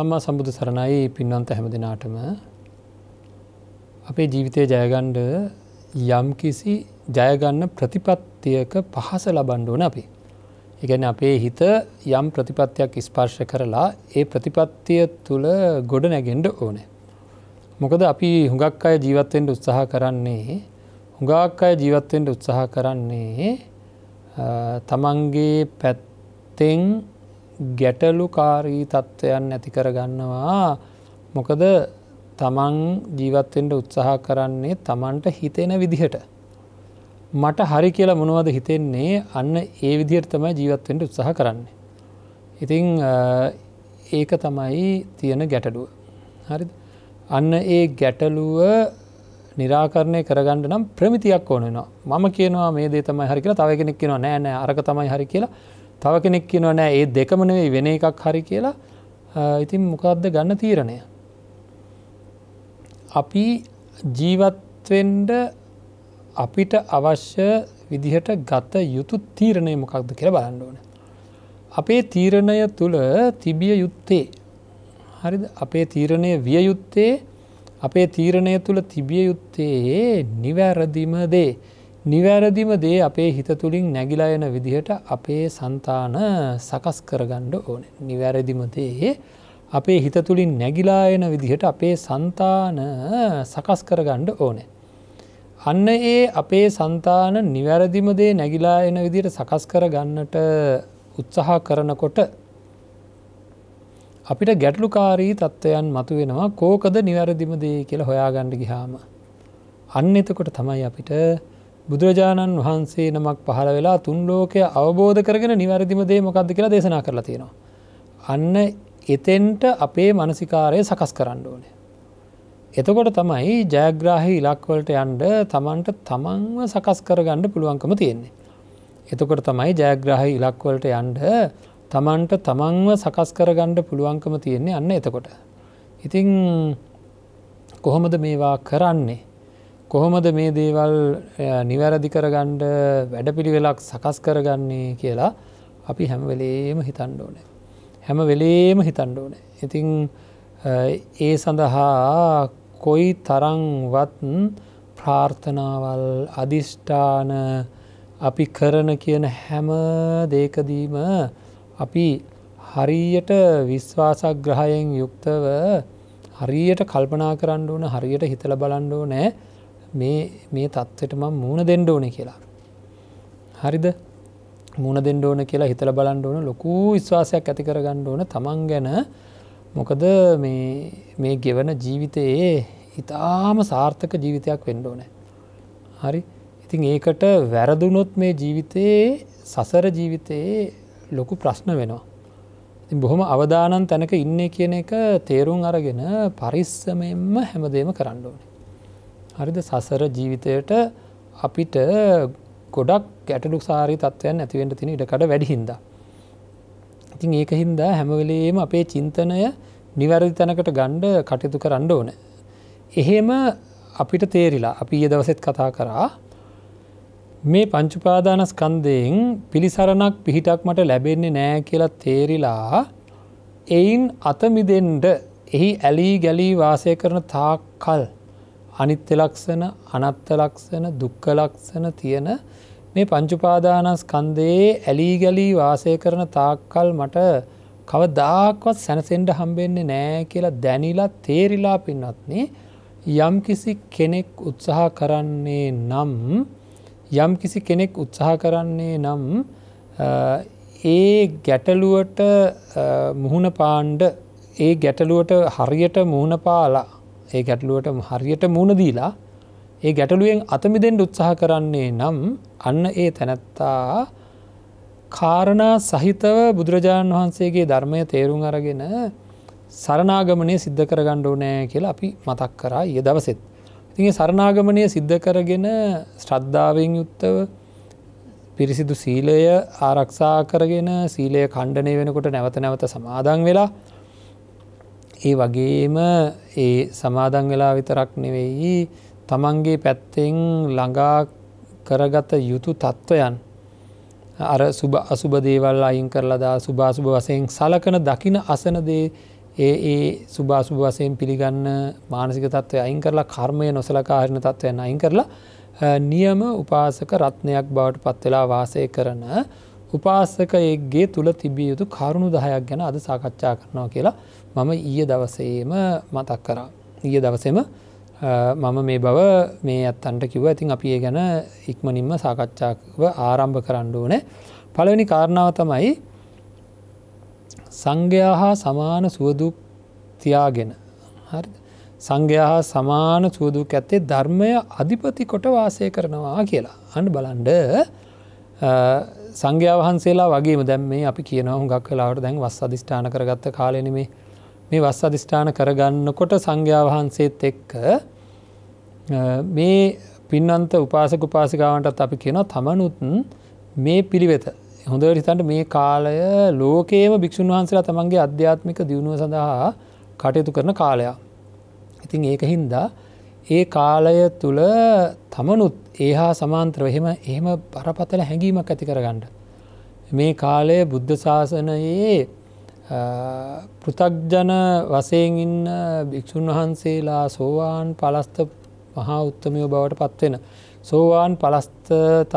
සම්මා සම්බුදු සරණයි පින්වන්ත හැම දෙනාටම අපේ ජීවිතය ජයගණ්ඩ යම් කිසි ජයගන්න ප්‍රතිපත්තියක පහස ලබන්ඩුවන අපි. ඉගැන අපේ හිත යම් ප්‍රතිපත්තියක් ස්පර්ශ කරලා ඒ ප්‍රතිපත්තිය තුළ ගොඩ නැගෙන්ඩ ඕනෑ. මොකද අපි හුඟක් අය ජීවත්තෙන්ට උත්සාහ කරන්නේ හුඟක් අය ජීවත්තෙන්ට උත්සාහ කරන්නේ තමන්ගේ පැත්තෙන් ගැටලුකාරී තත්ත්වයන් ඇති කරගන්නවා මොකද තමන් ජීවත්වෙන්ට උත්සාහ කරන්නේ තමන්ට හිතෙන විදිහට. මට හරි කියලා මොනවද හිතෙන්නේ අන්න ඒ විදිහටතම ජීවත්වෙන්ට උත්සාහ කරන්නේ. ඉතිං ඒක තමයි තියෙන ගැටඩුව. හරි අන්න ඒ ගැටලුව නිරාකරණය කරගන්න නම් ප්‍රමිතියක් ඕනෙනවා මම කියනවා මේ දේ තමයි හරිකලා තවගෙනෙක් කියෙනවා නෑ නෑ අරක තමයි හරි කියලා තව කෙනෙක් කියනවා නෑ ඒ දෙකම නෙවෙයි වෙන එකක් හරි කියලා ඉතින් මොකක්ද ගන්න තීරණය. අපි ජීවත්වෙන්ඩ අපිට අවශ්‍ය විදිහට ගත යුතු තීරණය මොකක්ද කියලා බලන්න ඕන. අපේ තීරණය තුළ තිබිය යුත්තේ හරි අපේ තීරණය විය යුත්තේ අපේ තීරණය තුළ තිබිය යුත්තේ නිවැරදිම දේ. නිවැරදිම දේ අපේ හිත තුළින් නැගිලා යන විදිහට අපේ సంతාන සකස් කරගන්න ඕන. නිවැරදිම දේ අපේ හිත තුළින් නැගිලා එන විදිහට අපේ సంతාන සකස් කරගන්න ඕනේ. අන්න ඒ අපේ సంతాන නිවැරදිම දේ නැగిලා එන විදිහට සකස් කර ගන්නට උත්සාහ කරනකොට අපිට ගැටලුකාරී තත්ත්වයන් මතුවෙනවා කෝකද නිවැරදිම දේ කියලා හොයාගන්න ගිහාම අන්න එතකොට තමයි අපිට බුදුරජාණන් වහන්සේ නමක් පහළ වෙලා තුන් ලෝකය අවබෝධ කරගෙන නිවැරදිමදේ මොකක්ද කියලා දේශනා කරලා තියෙනවා. අන්න එතෙන්ට අපේ මනසිකාරය සකස් කරන්න ඕනේ. එතකොට තමයි ජයග්‍රාහි ඉලක්වලට යන්ඩ තමන්ට තමන්ව සකස් කරගන්න පුළුවන්කම තියෙන්නේ. එතකොට තමයි ජයග්‍රාහි ඉලක්වලට යන්ඩ තමන්ට තමන්ව සකස් කරගණ්ඩ පුළුවන්කම තියෙන්නේ අන්න එතකොට. ඉතිං කොහොමද මේවා කරන්නේ කොහොමද මේ දේවල් නිවැරදි කරගණ්ඩ වැඩපිළිවෙලක් සකස් කරගන්නේ කියලා අපි හැම වෙලේම හිතන්ඩ ඕනෑ. හැම වෙලේම හිතන්ඩ ඕනෑ. ඉතිං ඒ සඳහා කොයි තරංවත් ප්‍රාර්ථනාවල් අධිෂ්ඨාන අපි කරන කියන හැම දේකදීම අපි හරියට විශ්වාසග්‍රහයෙන් යුක්තව හරියට කල්පනා කරන්න ඕන හරියට හිතල බලන්ඩෝ නෑ මේ මේ තත්ත්වට මං මූුණ දෙන්න ඕන කියලා. හරිද මුණ දෙන්න ඕන කියලා හිතල බලන්න ඕන ලොකු විශ්වාසයක් ඇති කරගන්න ඕන තමන් ගැන මොකද මේ ගෙවන ජීවිතයේ ඉතාම සාර්ථක ජීවිතයක් වෙන්න ඕනෑ. හරි ඉතින් ඒකට වැරදුනොත් මේ ජීවිතයේ සසර ජීවිතයේ ලොකු ප්‍රශ්න වෙනවා. ඉතින් බොහොම අවදානන් තැනක ඉන්නේ කියන එක තේරුම් අරගෙන පරිස්සමෙන්ම හැමදේම කරන්න ඕනේ. හරිද සසර ජීවිතයට අපිට ගොඩක් ගැටලු සාරි තත්වයන් ඇතිවෙන්ට තින ඉඩකඩ වැඩිහින්ද. ඉතින් ඒක හින්දා හැමවෙලේම අපේ චින්තනය නිවැරදි තැනකට ගණ්ඩ කටයුතු කරන්න ඕන. එහෙම අපිට තේරිලා අපි ඒ දවසෙත් කතා කරා මේ පංචුපාදාන ස්කන්දයෙන් පිළිසරණක් පිහිටක් මට ලැබෙන්නේ නෑ කියලා තේරිලා එයින් අතමිදෙන්ට එහි ඇලී ගැලී වාසය කරන තාක්කල් අනිත්‍ය ලක්ෂණ අනත්ත ලක්ෂණ දුක්ඛ ලක්ෂණ තියෙන මේ පංචුපාදානස්කන්දයේ ඇලී ගැලී වාසය කරන තාක්කල් මට කවදාක්වත් සැනසෙන්ට හම්බෙන්නේ නෑ කියලා දැනිලා තේරිලා පින්නත්නේ යම් කිසි කෙනෙක් උත්සාහ කරන්නේ නම් යම් කිසි කෙනෙක් උත්සාහ කරන්නේ නම් ඒ ගැටලුවට මුහුණ පාණ්ඩ ඒ ගැටලුවට හරියට මුහුණ පාලා ඒ ගැටලුවට හරියට මුණ දීලා ඒ ගැටලුවෙන් අතමිදෙන්ට උත්සාහ කරන්නේ නම් අන්න ඒ තැනැත්තා කාරණා සහිතව බුදුරජාණන් වහන්සේගේ ධර්මය තේරුම් අරගෙන සරනාගමනය සිද්ධ කරගණ්ඩ ඕනෑ කියලා අපි මතක් කරා ය දවසෙත්. ඉතිගේ සරනාගමනය සිද්ධ කරගෙන ශ්‍රද්ධාවෙන් යුත්තව පිරිසිදු සීලය ආරක්ෂා කරගෙන සීලය කණ්ඩනය වෙනකොට නැවත නැවත සමාදන් වෙලා ඒ වගේම ඒ සමාදන් වෙලා විතරක් නෙවෙයි තමන්ගේ පැත්තෙන් ළඟා කරගත යුතු තත්ත්වයන් අර සුබ අසුබ දේවල් අයින් කරලදා සුභාසුභ වසයෙන් සලකන දකින අසනදේ ඒ ඒ සුභාසුභ වසයෙන් පිළිගන්න මානසික තත්ත්වය අයින් කරලා කර්මය නොසලකාහරණ තත්ත්වයන් අයින් කරලා නියම උපාසක රත්නයක් බවට පත්වෙලා වාසය කරන උපාසකයගේ තුළ තිබිය යුතු කරුණු දහයක් ගැන අද සාකච්ඡා කරනවා කියලා මම ඊය දවසේම මතක් කරා. ඊය දවසම මම මේ බව මේ අත්තන්ට කිව ඇතින් අපි ඒ ගැන ඉක්මනින්ම සාකච්ඡාව ආරම්භ කරන්න ඕනෑ. පළවෙනි කාරණාව තමයි සංඝයා හා සමාන සුවදුක් තියාගෙන හරි සංඝයා හා සමාන සුවදුක් ඇත්තේ ධර්මය අධිපති කොට වාසය කරනවා කියලා අන්න බලන්ඩ සංඝයා වහන්සේලා වගේම දැම් මේ අපි කියනවා හුඟක් කලාවට දැන් වස් අධිෂ්ඨාන කරගත්ත කාලෙන මේ මේ වස් අධිෂ්ඨාන කරගන්නකොට සංඝයා වහන්සේත් එක්ක මේ පින්වන්ත උපාසක උපාසිකාවන්ටත් අපි කියනවා තමනුත් මේ පිළිවෙත හොඳ හිතන්ට මේ කාලය ලෝකේම භික්‍ෂූන් වහන්සේලා තමන්ගේ අධ්‍යාත්මික දියුණුව සඳහා කටයුතු කරන කාලයක්. ඉතින් ඒක හින්දා ඒ කාලය තුළ තමනුත් ඒ හා සමාන්ත්‍ර එහෙම එහෙම පරපතල හැඟීමක් ඇති කරගන්න. මේ කාලය බුද්ධ ශාසනයේ පෘතක්ජන වසයෙන් ඉන්න භික්‍ෂූන් වහන්සේලා සෝවාන් පලස්ත මහා උත්තමයෝ බවට පත්වෙන. සෝවාන් පලස්ත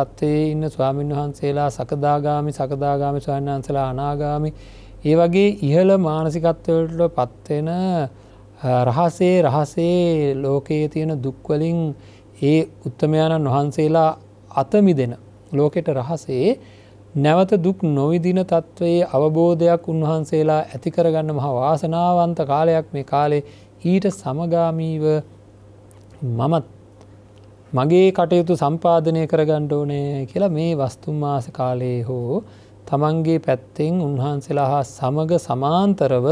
තත්වේ ඉන්න ස්වාමීන් වහන්සේලා සකදාගාමි සකදාගාමි ස්වාන් වහන්සලා අනාගාමි ඒ වගේ ඉහළ මානසිකත්වලට පත්වෙන රහසේ රහසේ ලෝකයේ තියෙන දුක්වලින් ඒ උත්තමයාණන් වහන්සේලා අතමි දෙෙන ලෝකෙට රහසේ නැවත දුක් නොවිදින තත්ත්වයේ අවබෝධයක් උන්වහන්සේලා ඇතිකරගන්න මහා වාසනාවන්ත කාලයක් මේ කාලේ ඊට සමගාමීව මමත් මගේ කටයුතු සම්පාධනය කරගණ්ඩ ඕනේ කියලා මේ වස්තුමාස කාලයේ හෝ තමන්ගේ පැත්තෙන් උන්වහන්සේලා හා සමග සමාන්තරව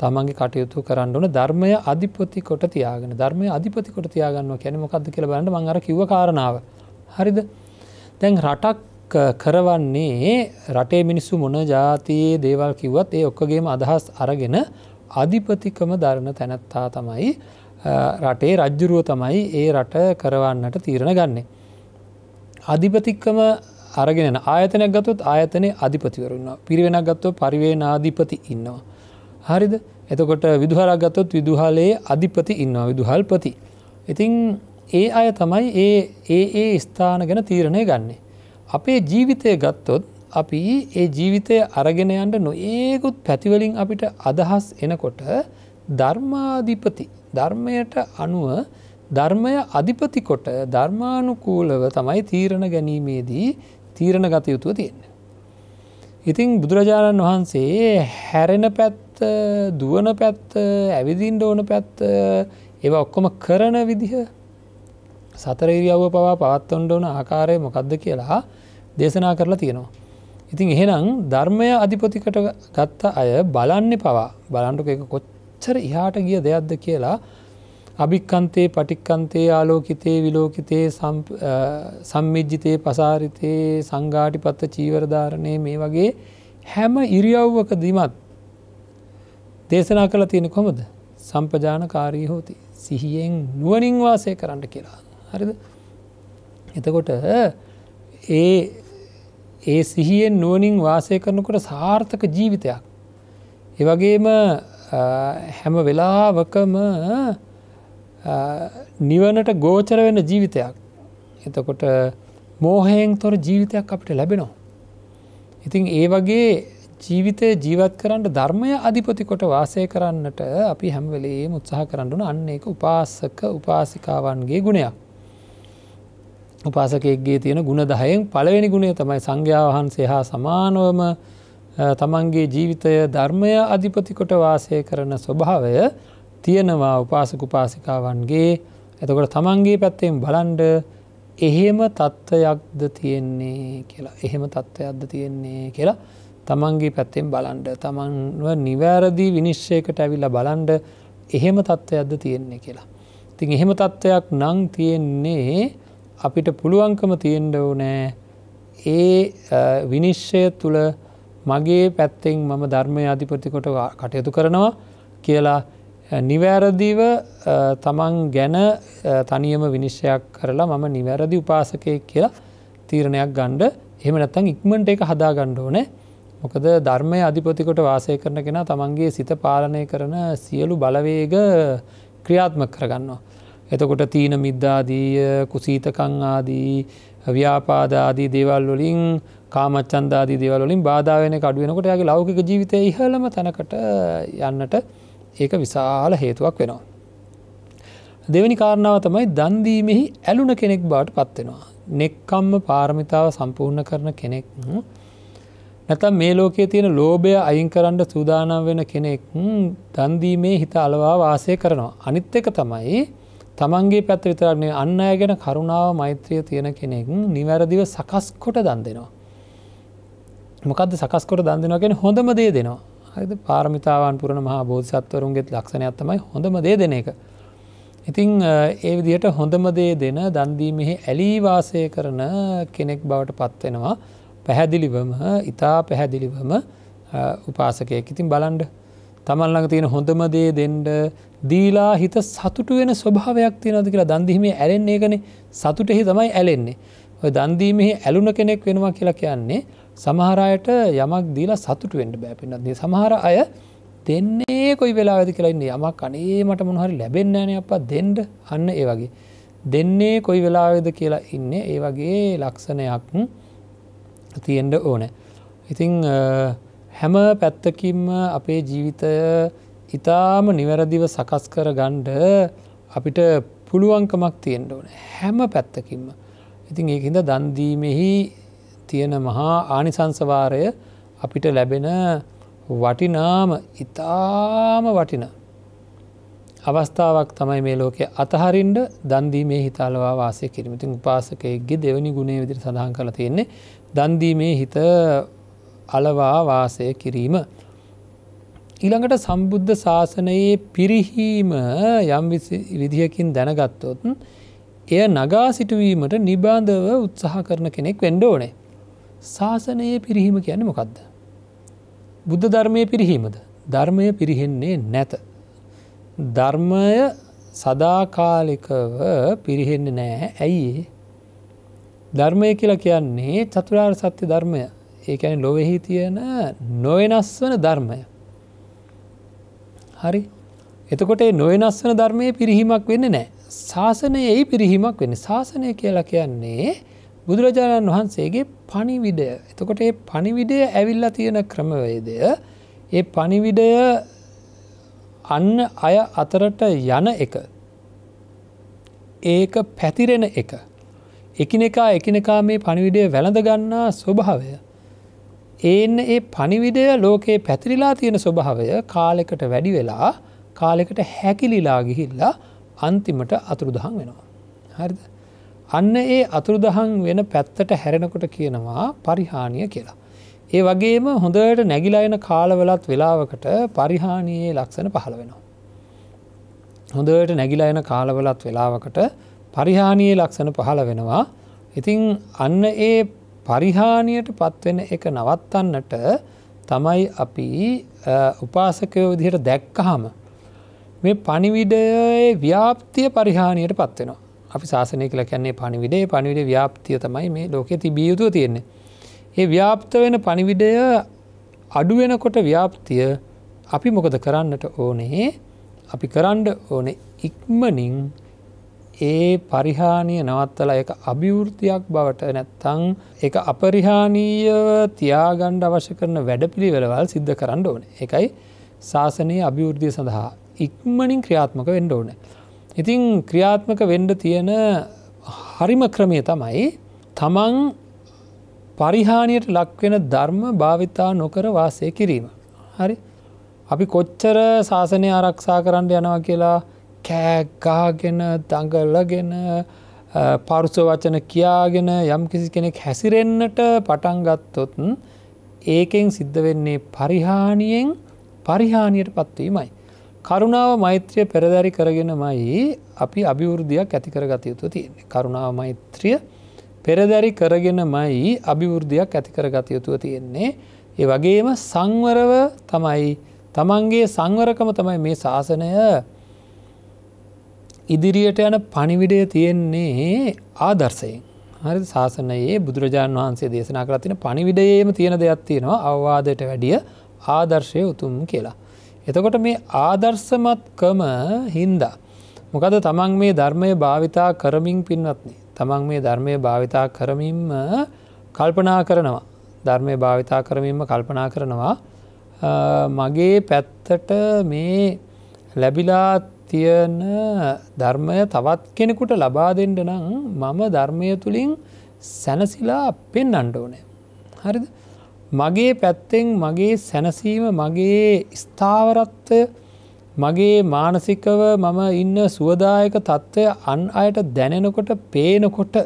තමන්ගේ කටයුතු කරන්න ඕන ධර්මය අධිපති කොට තියාගෙන ධර්මය අධිපති කොට තියාගන්නවා කැනමකක්ද කියල බන්න මංගර කිව කාරණාව. හරිද තැන් රටක් කරවන්නේ රටේ මිනිස්සු මොන ජාතියේ දේවල් කිවත් ඒ ඔක්කගේම අදහස් අරගෙන අධිපතිකම ධරණ තැනැත්තා තමයි රටේ රජ්ජුරුව තමයි ඒ රට කරවන්නට තීරණ ගන්නේ. අධිපතික්කම අරගෙන ආයතනයක් ගතුත් ආයතනය අධිපතිවරුන්නවා පිරිවෙනක් ගත්ව පරිවේ නාධිපති ඉන්නවා. හරිද එතකොට විදුහලාගත්තොත් විදුහලේ අධිපති ඉන්නවා විදුහල්පති. ඉතිං ඒ අය තමයි ඒ ඒ ඒ ස්ථාන ගැන තීරණය ගන්නේ. අපේ ජීවිතය ගත්තොත් අපි ඒ ජීවිතය අරගෙනයන්ට නොඒකුත් පැතිවලින් අපිට අදහස් එනකොට ධර්මාධිපති ධර්මයට අනුව ධර්මය අධිපතිකොට ධර්මානුකූලව තමයි තීරණ ගැනීමේදී තීරණ ගත යුතුව තියෙන. ඉතිං බුදුරජාණන් වහන්සේ හැරෙන පැත් පැත්ත දුවන පැත්ත ඇවිදින් ඕන පැත්ත ඒ ඔක්කොම කරන විදිහ සතරේරියව්ව පවා පවත්වන්ඩ ඕන ආකාරය මොකක්ද කියලා දේශනා කරලා තියෙනවා. ඉතින් එහෙනම් ධර්මය අධිපතිකට ගත්ත අය බලන්න පවා බලන්ටුක එක කොච්චර ඉහාට ගිය දෙයක්ද කියලා අභික්කන්තයේ පටික්කන්තයේ ආලෝකිතයේ විලෝකිතයේ සම්මිජ්ජිතයේ පසාරිතයේ සංගාටිපත්ත චීවරධාරණය මේ වගේ හැම ඉරියව්වක දිමත් දේශනා කළ තියෙන කොමද සම්පජානකාරී හෝති සිහියෙන් නුවනින් වාසය කරන්න කියලා හරිද එතකොට ඒ ඒ සිහියෙන් නුවනින් වාසය කරනකොට සාර්ථක ජීවිතයක් එවගේම හැම වෙලාවකම නිවනට ගෝචර වෙන ජීවිතයක් එතකොට මෝහයෙන් තොර ජීවිතයක් අපිට ලැබෙනවා ඉතින් ඒ වගේ ජීවිතය ජීවත් කරන්න ධර්මය අධිපතිකොට වාසය කරන්නට අපි හැම්වෙලේ මුත්සාහ කරන්නන අන්න එක උපාසක උපාසිකාවන්ගේ ගුණයක්. උපාසකයක්ගේ තියෙන ගුණ දහයෙන් පළවෙනි ගුණේ තමයි සංඝ්‍යාවහන්සේ හා සමානවම තමන්ගේ ජීවිතය ධර්මය අධිපතිකොට වාසය කරන ස්වභාවය තියෙනවා උපාසක උපාසිකාවන්ගේ එතකොට තමන්ගේ පැත්තෙන් බලන්ඩ එහෙම තත්ත්වයක්ද තියෙන්නේ කියලා එහෙම තත්ත්වයක්ද තියෙන්නේ කියලා තමන්ගේ පැත්තෙන් බලන්ඩ තමන්ව නිවැරදි විනිශ්ෂයකට ඇවිල්ල බලන්ඩ එහෙම තත්ත්වයක්ද තියෙන්නේ කියලා. තින් එහෙම තත්ත්වයක් නං තියෙන්නේ අපිට පුළුවන්කම තියෙන්ඩ ඕනෑ ඒ විනිශ්ෂය තුළ මගේ පැත්තෙන් මම ධර්මය අධිපතිකොට කටයුතු කරනවා කියලා නිවැරදිව තමන් ගැන තනියම විනිශ්චයක් කරලා මම නිවැරදි උපාසකයක් කියලා තීරණයක් ගණ්ඩ එහෙම නැත්තං ඉක්මට එක හදා ගණ්ඩ ඕනෑ මොකද ධර්මය අධිපතිකොට වාසය කරන කෙන තමන්ගේ සිත පාලනය කරන සියලු බලවේග ක්‍රියාත්මක කරගන්නවා. එතකොට තීන මිද්දාදී කුසීතකං ආදී ව්‍යාපාදාදී දේවල් වලින් කාමච්චන්දාදී දේවලින් බාධාවන කඩුවෙනකොට යාගේ ලෞකික ජීවිතය ඉහළම තැනකට යන්නට ඒක විශාල හේතුවක් වෙනවා. දෙවැනි කාරණාව තමයි දන්දීමෙහි ඇලුන කෙනෙක් බාට පත්වෙනවා. නෙක්කම්ම පාරමිතාව සම්පූර්ණ කරන කෙනෙක් නැතම් මේ ලෝකයේ තියෙන ලෝභය අයින් කරන්න සූදානම් වෙන කෙනෙක් දන්දීමේ හිත අලවා වාසය කරනවා. අනිත් එක තමයි තමන්ගේ පැත් විතරන්නේ අන්න අය ගැන කරුණාව මෛත්‍රිය තියෙන කෙනෙක් නිවැරදිව සකස්කොට දන් දෙනවා. මොකද සකස්කොට දන් දෙෙනවා ගැෙන හොඳම දේ දෙනවා හද පාරමිතාවන් පුරණ මහා බෝධසත්වරුන්ගේත් ලක්ෂණයක් තමයි හොඳම දේ දෙන එක. ඉතිං ඒ විදියට හොඳම දේ දෙන දන්දීමෙහි ඇලීවාසය කරන කෙනෙක් බවට පත්වෙනවා පැහැදිලිවම ඉතා පැහැදිලිවම උපාසකයක් ඉතින් බලන්ඩ තමල්ලඟ තියෙන හොඳම දේ දෙන්ඩ දීලා හිත සතුට වෙන ස්වභාවයක් තියෙනද කියලා දන්දිීමේ ඇලෙන්නේ කනේ සතුටෙහි තමයි ඇලෙන්නේ. ඔය දන්දීමෙහි ඇලුන කෙනෙක් වෙනවා කියලා කියන්නේ සමහරයට යමක් දීලා සතුට වෙන්ඩ බෑපින්නත්න්නේ සමහර අය දෙන්නේ කොයි වෙලා ඇති කලන්නේ යමක් අනේ මට මොහරි ලැබෙන්නෑන අප දෙන්ඩ අන්න ඒ වගේ දෙන්නේ කොයි වෙලාවෙද කියලා ඉන්න ඒ වගේ ලක්ෂණයක් තියෙන්ඩ ඕන ඉතිං හැම පැත්තකින්ම අපේ ජීවිතය ඉතාම නිවැරදිව සකස් කර ගණ්ඩ අපිට පුළුවන්කමක් තියෙන්ට ඕන හැම පැත්තකින්ම ඉතින් ඒහිද දන්දීමෙහි තියෙන මහා ආනිසංසවාරය අපිට ලැබෙන වටිනාම ඉතාම වටින අවස්ථාවක් තමයි මේ ලෝකෙ අතහරින්ට දන්දීමේ හිතාලවා වාසය කිරීමතින් උපාසකයගේ දෙවනි ගුණේ විදිර සඳහන් කළ තියෙන්නේ දන්දීමේ හිත අලවා වාසය කිරීම. ඊළඟට සම්බුද්ධ ශාසනයේ පිරිහීම යම් විදිහකින් දැනගත්තොත් එය නගා සිටුවීමට නිබාධව උත්සාහ කරන කෙනෙක් වෙන්ඩ ඕනේ ශාසනයේ පිරිහීම කියන්නේ මොකක්ද. බුද්ධ ධර්මය පිරිහීමද. ධර්මය පිරිහෙන්නේ නැත. ධර්මය සදාකාලිකව පිරිහෙන්නේ නෑ ඇයි ධර්මය කියලා කියන්නේ චතුරාර් සත්‍ය ධර්මය ඒකැන ලොවෙහි තියෙන නොවෙනස් වන ධර්මය. හරි එතකොට නොවෙනස් වන ධර්මය පිරිහිමක් වෙන්න නෑ ශාසනයෙහි පිරිහිමක් වෙන ශාසනය කියලා කියන්නේ බුදුරජාණන් වහන්සේගේ පණිවිඩය. එතකොට ඒ පණිවිඩය ඇවිල්ලා තියෙන ක්‍රමවේදය ඒ පණිවිඩය අන්න අය අතරට යන එක ඒක පැතිරෙන එක එකිනෙකා එකිනෙකා මේ පණිවිඩය වැළඳ ගන්නා ස්වභාවය එන්න ඒ පණිවිඩය ලෝකයේ පැතිරිලා තියෙන ස්වභාවය කාලෙකට වැඩි වෙලා කාලෙකට හැකිලිලා ගිහිල්ලා අන්තිමට අතුරුදහන් වෙනවා හරිද අන්න ඒ අතුරුදහන් වෙන පැත්තට හැරෙනකොට කියනවා පරිහානිය කියලා. ඒ වගේම හොඳට නැගිලයන කාලවලත් වෙලාවකට පරිහානියේ ලක්ෂණ පහළ වෙනවා. හොඳට නැගිලයන කාලවලත් වෙලාවකට පරිහානියේ ලක්ෂණ පහළ වෙනවා. ඉතිං අන්න ඒ පරිහානියට පත්වෙන එක නවත්තන්නට තමයි අපි උපාසකයෝ විදිහට දැක්කහම මේ පනිවිඩයේ ව්‍යාප්තිය පරිහානියට පත්වෙනවා. අපි ශාසනය කළ කැන්නේ පණිවිඩේ පණිවිඩ ව්‍යාප්තිය තමයි මේ ලෝකෙ තිබිය යුතු තියෙන්නේ. ඒ ව්‍යාප්ත වෙන පණිවිඩය අඩුවෙනකොට ව්‍යාප්තිය අපි මොකද කරන්නට ඕනේ අපි කරන්න ඕන ඉක්මනින් ඒ පරිහානිය නවත්තල එක අභිවෘතියක් බවට නැත්තං එක අපරිහානීයව තියාගණ්ඩ අවශ්‍ය කරන වැඩපිළිවෙලවල් සිද්ධ කරන්න ඕන එකයි ශාසනයේ අභිවෘද්ධිය සඳහා ඉක්මනින් ක්‍රියාත්මක වෙන්ඩ ඕනෑ ඉතිං ක්‍රියාත්මක වෙන්ඩ තියෙන හරිම ක්‍රමය තමයි තමන් පරිහානියට ලක්වෙන ධර්ම භාවිතා නොකර වාසය කිරීම. හරි අපි කොච්චර ශාසනය ආරක්ෂා කරන්න යනවා කියලා කෑගාගෙන දඟල්ලගෙන පරුස වචන කියාගෙන යම් කිසි කෙනෙක් හැසිරෙන්න්නට පටන්ගත්තොත් ඒකෙන් සිද්ධ වෙන්නේ පරිහානියෙන් පරිහානියට පත්වීමයි. කරුණාව මෛත්‍රිය පෙරදැරි කරගෙනමයි අපි අභිවෘද්ධයක් ඇතිකර ගතයුතු තියන්නේ කරුණාව මෛත්‍රිය පෙරදැරි කරගෙන මයි අභිවෘද්ධයක් ඇතිකර ගතයුතුව තියෙන්නේ. ඒ වගේම සංවරව තමයි තමන්ගේ සංවරකම තමයි මේ ශාසනය ඉදිරියට යන පණිවිඩය තියෙන්නේ ආදර්සයෙන්. හරි ශාසනයේ බුදුරජාණන් වහන්සේ දේශනා කර තින පණිවිඩයේම තියෙන දෙයක් තියෙනවා අවවාදයට වැඩිය ආදර්ශය උතුම් කියලා. එතකොට මේ ආදර්ශමත්කම හින්දා. මොකද තමන් මේ ධර්මය භාවිතා කරමින් පින්වත්නේ. තමන් මේ ධර්මය භාවිතා කරමින්ම කල්පනා කරනවා. ධර්මය භාවිතා කරමින්ම කල්පනා කරනවා. මගේ පැත්තට මේ ලැබිලා තියෙන ධර්මය තවත් කෙනෙකුට ලබා දෙන්න නම් මම ධර්මය තුළින් සැනසිලා පෙන්නන්ට ඕනෑ. හරිද? මගේ පැත්තෙන් මගේ සැනසීම මගේ ස්ථාවරත්වය මගේ මානසිකව මම ඉන්න සුවදායක තත්ත්වය අන් අයට දැනෙනකොට පේනකොට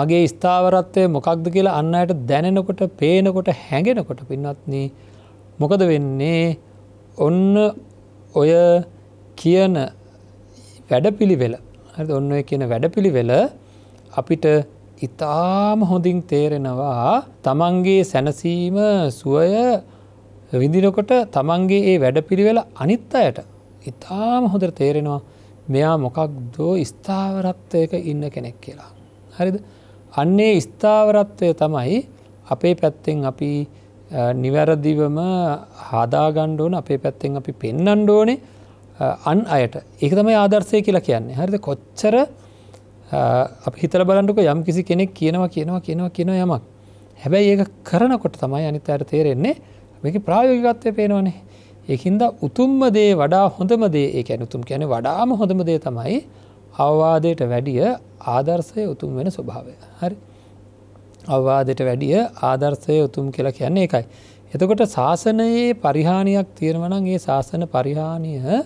මගේ ස්ථාවරත්වය මොකක්ද කියලා අන්න අයට දැනෙනකොට පේනකොට හැඟෙනකොට පින්නත්න මොකද වෙන්නේ ඔන්න ඔය කියන වැඩපිළිවෙල ඔන්න ඔය කියන වැඩපිළිවෙල අපිට ඉතාම හොඳින් තේරෙනවා තමන්ගේ සැනසීම සුවය විදිනකොට තමන්ගේ ඒ වැඩ පිළිවෙල අනිත් අයට ඉතාම හොඳට තේරෙනවා මෙයා මොකක් දෝ ස්ථාවරත්වයක ඉන්න කෙනෙක් කියලා. හරිද අන්නේ ස්ථාවරත්වය තමයි අපේ පැත්තෙන් අපි නිවැරදිවම හදාගණ්ඩෝන අපේ පැත්තෙන් අපි පෙන්නන්ඩෝනේ අන් අයට ඒක තමයි ආදර්ශය කියලා කියන්නේ හරිද කොච්චර අපි හිතල බලන්නක යම් කිසි කෙනෙක් කියනවා කියනවා කියනවා කියන යමක් හැබැයි ඒක කරනකොට තමයි අනිත් අයට තේරෙන්නේ මේක ප්‍රායෝගිකත්වය පේනවනේ ඒහින්ද උතුම්ම දේ වඩා හොඳම දේ ඒක ඇනුතුම් කියන වඩාම හොඳම දේ තමයි අවවාදයට වැඩිය ආදර්ශය උතුම් වෙන ස්වභාවය හරි අවවාදයට වැඩිය ආදර්ශය උතුම් කියලා කියන්නේ එකයි එතකොට ශාසනයේ පරිහානියක් තියෙනවනම් ඒ ශාසන පරිහානිය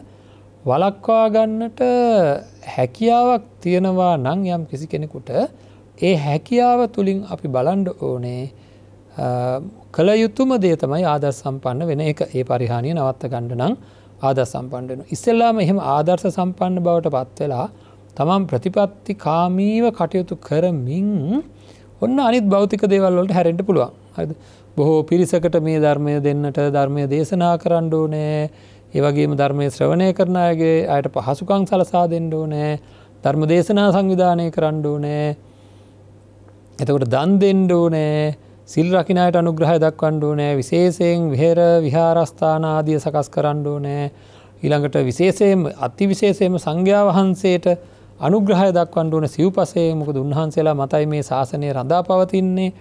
වලක්වා ගන්නට හැකියාවක් තියෙනවා නං යම් කිසි කෙනෙකුට ඒ හැකියාව තුළින් අපි බලන්ඩ ඕනේ කළ යුතුම දේ තමයි ආදර් සම්පන්න වෙන එක ඒ පරිහානිය නවත්ත ගණඩ නම් ආදර් සම්පන්ඩන ඉස්සල්ලාම එහෙම ආදර්ශ සම්පන්න බවට පත්වෙලා තමන් ප්‍රතිපත්ති කාමීව කටයුතු කරමින් ඔන්න අනිත් භෞතික දේවල්ලට හැරෙන්ට පුළුවන් හද බොහෝ පිරිසකට මේ ධර්මය දෙන්නට ධර්මය දේශනා කරන්න ඕනෑ ඒවගේම ධර්මය ශ්‍රවණය කරන අයගේ අයට පහසුකං සලසා දෙෙන්ඩෝ නෑ ධර්ම දේශනා සංවිධානය කරණ්ඩෝ නෑ එතකොට දන් දෙෙන්ඩෝ නෑ සිල් රකිනයට අනුග්‍රහය දක්වණ්ඩෝ නෑ විශේෂයෙන් විහෙර විහාරස්ථාන ආදිය සකස් කරණ්ඩෝ නෑ ඊළඟට විශේෂයෙන් අති විශේෂයම සංඝ්‍යා වහන්සේට අනුග්‍රහය දක්වන්න ඕන සිව්පසේ මොකද උන්වහන්සේලා මතයි මේ ශාසනය රඳා පවතින්නේ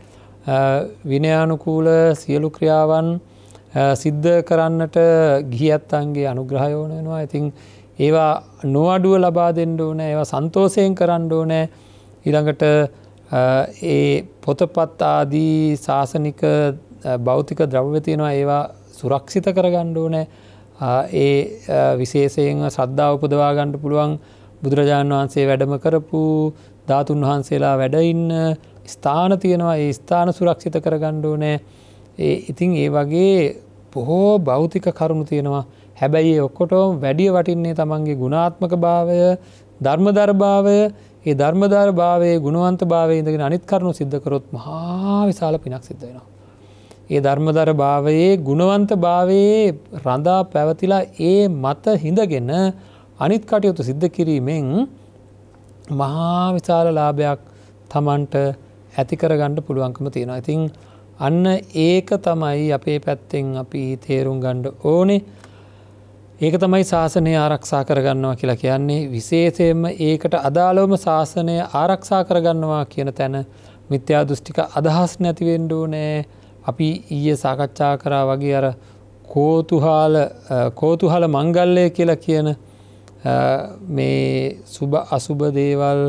විනයානුකූල සියලු ක්‍රියාවන් සිද්ධ කරන්නට ගියත්තන්ගේ අනුග්‍රහයෝන වෙනවා ඉතිං ඒවා නොවඩුව ලබා දෙෙන්ඩ ඕන ඒවා සන්තෝසයෙන් කරන්න ඕනෑ ඉළඟට ඒ පොතපත් ආදී ශාසනික බෞතික ද්‍රව්‍යතියෙනවා ඒවා සුරක්ෂිත කරගණ්ඩ ඕනෑ ඒ විශේෂයෙන් සද්ධා උපදවාගණ්ඩ පුළුවන් බුදුරජාණන් වහන්සේ වැඩම කරපු ධාතුන් වහන්සේලා වැඩඉන්න ස්ථාන තියෙනවා ඒ ස්ථාන සුරක්ෂිත කරගණ්ඩ ඕනෑ ඒ ඉතින් ඒ වගේ බොහෝ භෞතික කරුණු තියෙනවා හැබැයි ඔක්කොටෝම් වැඩිය වටින්නේ තමන්ගේ ගුණාත්මක භාවය ධර්මදර්භාවය ඒ ධර්මධර් භාවය ගුණුවන්ත භාවය ඉඳගෙන අනිත් කරුණු සිද්ධකරොත් මහා විශාල පිනක් සිද්ධ වෙනවා. ඒ ධර්මදර භාවයේ ගුණවන්ත භාවයේ රඳා පැවතිලා ඒ මත හිඳගෙන අනිත් කටයුතු සිද්ධ කිරීමෙන් මහා විශාල ලාභයක් තමන්ට ඇතිකරගණ්ඩ පුළුවන්කම තියෙනවා. ඉතිං අන්න ඒක තමයි අපේ පැත්තෙන් අපි තේරුම් ගණ්ඩ ඕනේ ඒක තමයි ශාසනය ආරක්ෂා කරගන්නවා කියලා කියන්නේ විශේෂයෙන්ම ඒකට අදාළවම ශාසනය ආරක්ෂා කරගන්නවා කියන තැන මිත්‍යා දෘෂ්ටික අදහස් නැතිවෙන්ඩෝ නෑ අපි ඊය සාකච්ඡා කරා වගේ අර කෝතුහාල කෝතුහල මංගල්ලය කියලා කියන මේ සුභ අසුභ දේවල්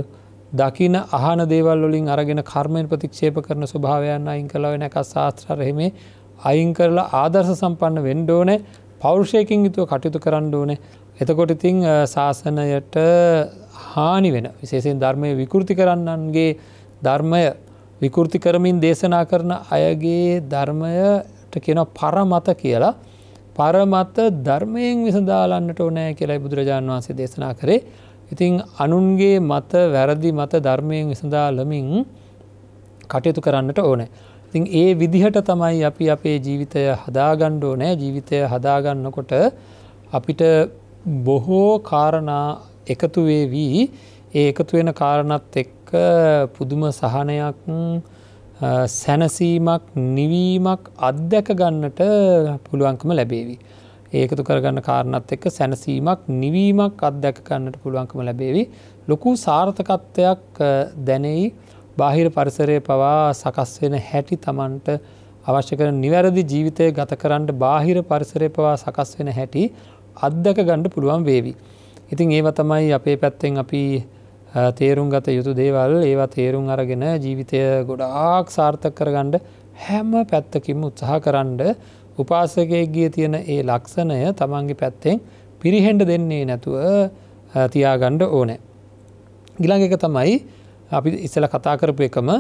දකින අහන දේවල් වලින් අරගෙන කර්මයෙන් ප්‍රතික්ෂේප කරන ස්වභාවයන්න අයින් කලාව නැක ශාස්ත්‍රරහෙමේ අයින් කරලා ආදර්ශ සම්පන්න වෙන්ඩෝන පෞරුෂයකින් යුතුව කටයුතු කරන්න ඕනේ එතකොට ඉතිං ශාසනයට හානි වෙන විශේෂෙන් ධර්මය විකෘති කරන්නන්ගේ ධර්මය විකෘති කරමින් දේශනා කරන අයගේ ධර්මයට කියෙන පරමත කියලා පරමත ධර්මයෙන් විසදාලන්නට ඕනෑ කියලයි බුදුරජාණන් වන්සේ දේශනා කරේ ඉතිං අනුන්ගේ මත වැරදි මත ධර්මයෙන් විසඳා ලමින් කටයුතු කරන්නට ඕනෑ. ඉතින් ඒ විදිහට තමයි අපි අපේ ජීවිතය හදාගණ්ඩෝ නෑ ජීවිතය හදාගන්නකොට අපිට බොහෝ කාරණා එකතුවේ වී ඒ එකතුවෙන කාරණත් එක්ක පුදුම සහනයක් සැනසීමක් නිවීමක් අත්දැක ගන්නට පුළුවන්කම ලැබේවී. ඒකතු කරගන්න කාරණත් එක්ක සැනසීමක් නිවීමක් අත්දැකගන්නට පුළුවන්කම ලැබේවි. ලොකු සාර්ථකත්වයක් දැනෙයි බාහිර පරිසරය පවා සකස් වෙන හැටි තමන්ට අවශ්‍ය කරන නිවැරදි ජීවිතය ගත කරන්න බාහිර පරිසරය පවා සකස් වෙන හැටි අත්දක ගණ්ඩ පුළුවන් වේවි. ඉතින් ඒව තමයි අපේ පැත්තෙන් අපි තේරුම් ගත යුතු දේවල් ඒවා තේරුම් අරගෙන ජීවිතය ගොඩාක් සාර්ථක කරගණ්ඩ හැම පැත්තකින් උත්සාහ කරන්න උපාසකයක්ගිය තියෙන ඒ ලක්ෂණය තමන්ගේ පැත්තෙන් පිරිහෙන්ඩ දෙන්නේ නැතුව තියාගණ්ඩ ඕනෑ. ගිලඟ එක තමයි අපි ඉස්සල කතා කරපු එකම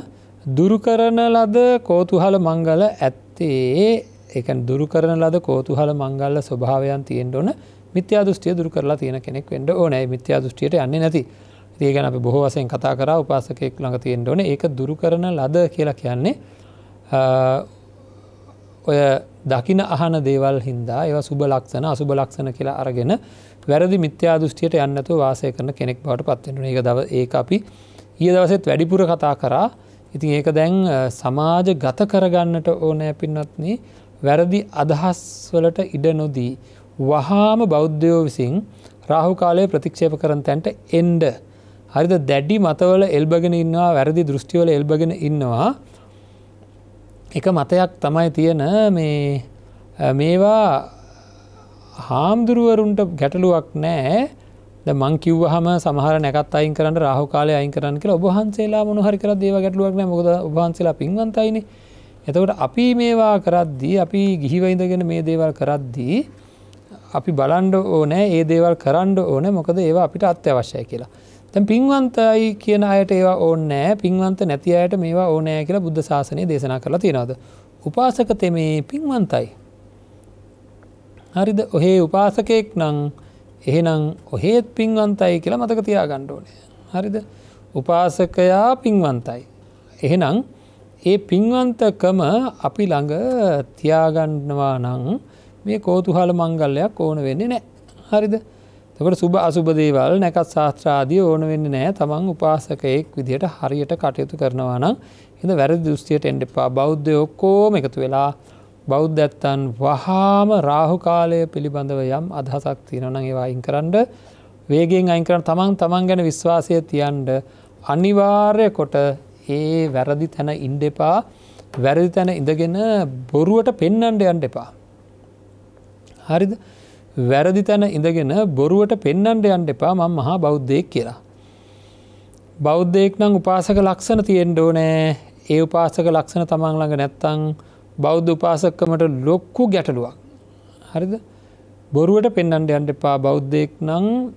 දුරුකරන ලද කෝතුහල මංගල ඇත්තේ එක දුරුකරන ලද කෝතුහල මංගල්ල ස්වභාවයන් තියෙන් ඕන මිත්‍යා දෘෂ්ටිය දුරු කරලා තියෙන කෙනෙක් වෙන්ඩ ඕනෑ මිත්‍යා දෘෂ්ටියට යන්නේ නැති ඒ ගැන බොහෝ වසයෙන් කතා කර උපාසකෙක් ළඟ තියෙන් ඕන ඒක දුරු කරන ලද කියලා කියන්නේ ඔය දකින අහන දේවල් හින්දා ඒව සුබ ලක්ෂණ අසුබ ලක්ෂණ කියලා අරගෙන වැරදි මිත්‍යා දෘෂ්ටියට යන්නතු වාසය කරන කෙනෙක් බවට පත්වෙන ඒ දව ඒ අපි ඒ දවසෙත් වැඩිපුර කතා කරා ඉතින් ඒක දැන් සමාජ ගත කරගන්නට ඕනෑ පින්නත්න වැරදි අදහස් වලට ඉඩ නොදී වහාම බෞද්ධයෝ විසින් රාහු කාලය ප්‍රතික්ෂේප කරන තැන්ට එන්ඩ හරිද දැඩි මතවල එල්බගෙන ඉන්නවා වැරදි දෘෂ්ටිවල එල්බගෙන ඉන්නවා එක මතයක් තමයි තියෙන මේ මේවා හාමුදුරුවරුන්ට ගැටලුවක් නෑ මං කිව් හම සහර නැකත් අයින් කරන්න රහු කාලය අයින් කරන්න කියලා ඔබහන්සේලා මොනහරි කර දේව ගැටලුවක් නෑ මොකද ඔබහන්සේලා පින්වන්තයින එතකට අපි මේවා කරද්දී අපි ගිහිවයිඳගෙන මේ දේවල් කරද්දී අපි බලන්ඩ ඕනෑ ඒ දේවල් කරන්න ඕන මොකද ඒවා අපිට අත්‍යවශ්‍යය කියලා තැන් පින්වන්තයි කියන අයට ඒවා ඕන්නෑ පින්වන්ත නැති අයට මේවා ඕනෑ කියලා බුද්ධ ශාසනය දේශනා කරලා තියෙනවද. උපාසක තෙමේ පින්වන්තයි. හරිද ඔහේ උපාසකයෙක් නං එහෙනම් ඔහේත් පින්වන්තයි කියලා මතක තියා ගණ්ඩෝනය. හරිද උපාසකයා පින්වන්තයි. එහෙනම් ඒ පින්වන්තකම අපි ළඟ තියාගන්නවා නං මේ කෝතුහල මංගල්ලයක් ඕන වෙන්නේ නෑ හරිද තකට සුභ අසුබදේවල් නැකත් ශාස්ත්‍රාදී ඕන වෙන්න නෑ තමන් උපාසකයෙක් විදිහට හරියට කටයුතු කරනවා නම් හිඳ වැරදි දෘෂ්ටියට එන්ඩ එපා බෞද්ධ ඔක්කෝම එකතු වෙලා බෞද්ධත්තන් වහාම රාහු කාලය පිළිබඳව යම් අදහසක් තියෙනන ඒවායින් කරන්න වේගෙන් අයිකරන තමන් තමන් ගැන විශ්වාසය තියන්ඩ අනිවාර්ය කොට ඒ වැරදි තැන ඉන්ඩ එපා වැරදි තැන ඉඳගෙන බොරුවට පෙන්නන්ඩ යන්ඩ එපා. හරිද? වැරදි තැන ඉඳගෙන බොරුවට පෙන්නන්ට යන්ට එපා මං මහා බෞද්ධයක් කියලා. බෞද්ධයෙක් නම් උපාසක ලක්ෂණ තියෙන් ඕනෑ ඒ උපාසක ලක්ෂණ තමන් ළඟ නැත්තං බෞද්ධ උපාසකමට ලොක්කු ගැටලුවක්. හරිද බොරුවට පෙන්නන්ට යන්ට එපා බෞද්ධයෙක් නං